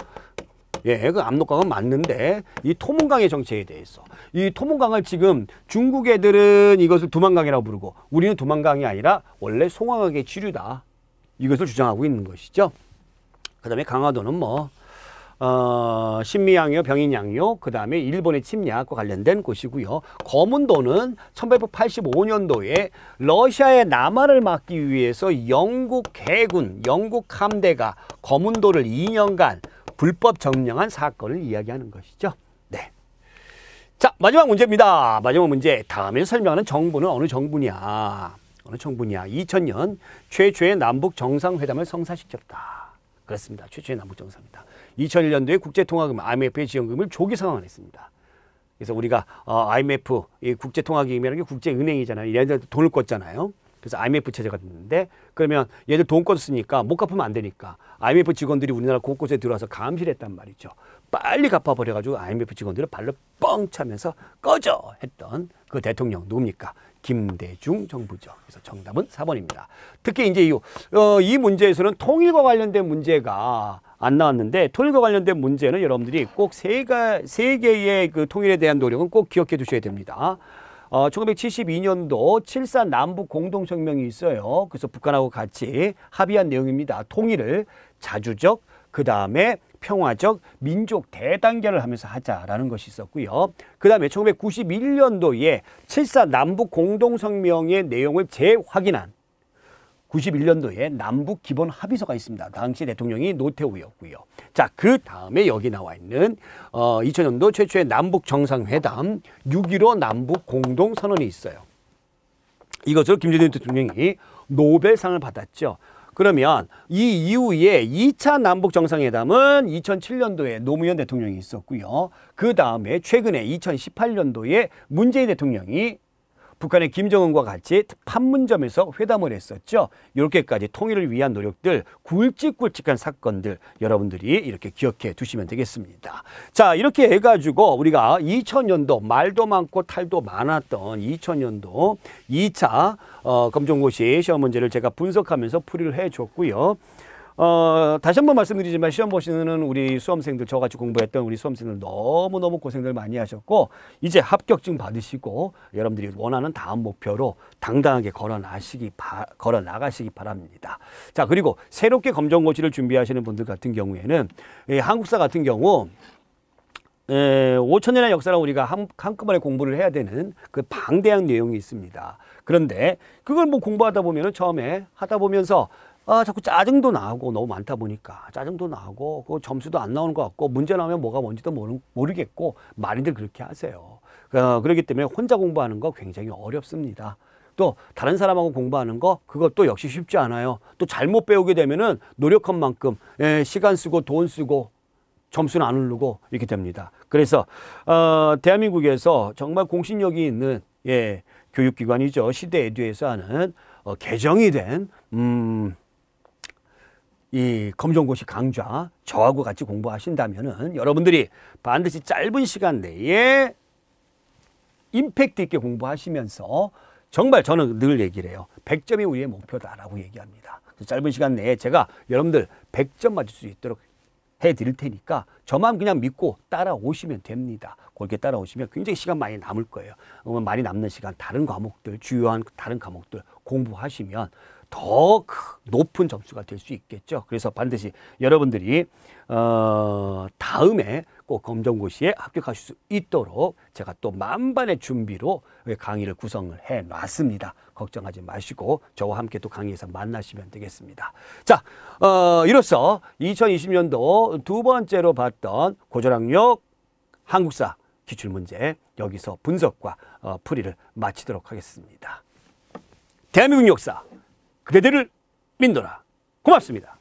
예, 그 압록강은 맞는데 이 토문강의 정체에 대해서 이 토문강을 지금 중국 애들은 이것을 도망강이라고 부르고 우리는 도망강이 아니라 원래 송화강의 치류다 이것을 주장하고 있는 것이죠. 그 다음에 강화도는 뭐 어, 신미양요, 병인양요, 그 다음에 일본의 침략과 관련된 곳이고요. 검은도는 1885년도에 러시아의 남하를 막기 위해서 영국 해군, 영국 함대가 검은도를 2년간 불법 점령한 사건을 이야기하는 것이죠. 네. 자, 마지막 문제입니다. 마지막 문제. 다음에 설명하는 정부는 어느 정부냐? 어느 정부냐? 2000년 최초의 남북 정상회담을 성사시켰다. 그렇습니다. 최초의 남북 정상회담. 2001년도에 국제통화금 IMF의 지원금을 조기 상환했습니다. 그래서 우리가 IMF 어, 국제통화기금이라는 게 국제은행이잖아요. 얘네들 돈을 꿨잖아요. 그래서 IMF 체제가 됐는데 그러면 얘들 돈 껐으니까 못 갚으면 안 되니까 IMF 직원들이 우리나라 곳곳에 들어와서 감시를 했단 말이죠. 빨리 갚아버려가지고 IMF 직원들을 발로 뻥 차면서 꺼져 했던 그 대통령 누굽니까? 김대중 정부죠. 그래서 정답은 4번입니다. 특히 이제 이, 어, 이 문제에서는 통일과 관련된 문제가 안 나왔는데 통일과 관련된 문제는 여러분들이 꼭 세가 세계의그 통일에 대한 노력은 꼭 기억해 두셔야 됩니다. 어, 1972년도 7산 남북 공동성명이 있어요. 그래서 북한하고 같이 합의한 내용입니다. 통일을 자주적, 그 다음에 평화적 민족 대단결을 하면서 하자라는 것이 있었고요. 그 다음에 1991년도에 7사 남북 공동성명의 내용을 재확인한 91년도에 남북 기본 합의서가 있습니다. 당시 대통령이 노태우였고요. 자, 그 다음에 여기 나와 있는 어, 2000년도 최초의 남북 정상회담 6.15 남북 공동선언이 있어요. 이것을 김대중 대통령이 노벨상을 받았죠. 그러면 이 이후에 2차 남북 정상회담은 2007년도에 노무현 대통령이 있었고요. 그 다음에 최근에 2018년도에 문재인 대통령이 북한의 김정은과 같이 판문점에서 회담을 했었죠. 이렇게까지 통일을 위한 노력들, 굵직굵직한 사건들 여러분들이 이렇게 기억해 두시면 되겠습니다. 자, 이렇게 해가지고 우리가 2000년도 말도 많고 탈도 많았던 2000년도 2차 어, 검정고시 시험 문제를 제가 분석하면서 풀이를 해줬고요. 어, 다시 한 번 말씀드리지만 시험 보시는 우리 수험생들 저같이 공부했던 우리 수험생들 너무너무 고생들 많이 하셨고 이제 합격증 받으시고 여러분들이 원하는 다음 목표로 당당하게 걸어나시기 바, 걸어나가시기 바랍니다. 자 그리고 새롭게 검정고시를 준비하시는 분들 같은 경우에는 예, 한국사 같은 경우 에, 예, 5천년의 역사랑 우리가 한, 한꺼번에 공부를 해야 되는 그 방대한 내용이 있습니다. 그런데 그걸 뭐 공부하다 보면 처음에 하다 보면서 아, 자꾸 짜증도 나고 너무 많다 보니까 짜증도 나고 그 점수도 안 나오는 것 같고 문제 나오면 뭐가 뭔지도 모르, 모르겠고 많이들 그렇게 하세요. 어, 그, 그렇기 때문에 혼자 공부하는 거 굉장히 어렵습니다. 또 다른 사람하고 공부하는 거 그것도 역시 쉽지 않아요. 또 잘못 배우게 되면은 노력한 만큼 예, 시간 쓰고 돈 쓰고 점수는 안 오르고 이렇게 됩니다. 그래서 어, 대한민국에서 정말 공신력이 있는 예, 교육기관이죠. 시대 에듀에서 하는 어, 개정이 된 음, 이 검정고시 강좌 저하고 같이 공부하신다면은 여러분들이 반드시 짧은 시간 내에 임팩트 있게 공부하시면서 정말 저는 늘 얘기를 해요. 100점이 우리의 목표다라고 얘기합니다. 짧은 시간 내에 제가 여러분들 100점 맞을 수 있도록 해 드릴 테니까 저만 그냥 믿고 따라오시면 됩니다. 그렇게 따라오시면 굉장히 시간 많이 남을 거예요. 어, 많이 남는 시간 다른 과목들, 주요한 다른 과목들 공부하시면 더 높은 점수가 될 수 있겠죠. 그래서 반드시 여러분들이 어, 다음에 꼭 검정고시에 합격하실 수 있도록 제가 또 만반의 준비로 강의를 구성을 해 놨습니다. 걱정하지 마시고 저와 함께 또 강의에서 만나시면 되겠습니다. 자, 어, 이로써 2020년도 두 번째로 봤던 고졸학력 한국사 기출문제 여기서 분석과 어, 풀이를 마치도록 하겠습니다. 대한민국 역사 그대들을 민도라. 고맙습니다.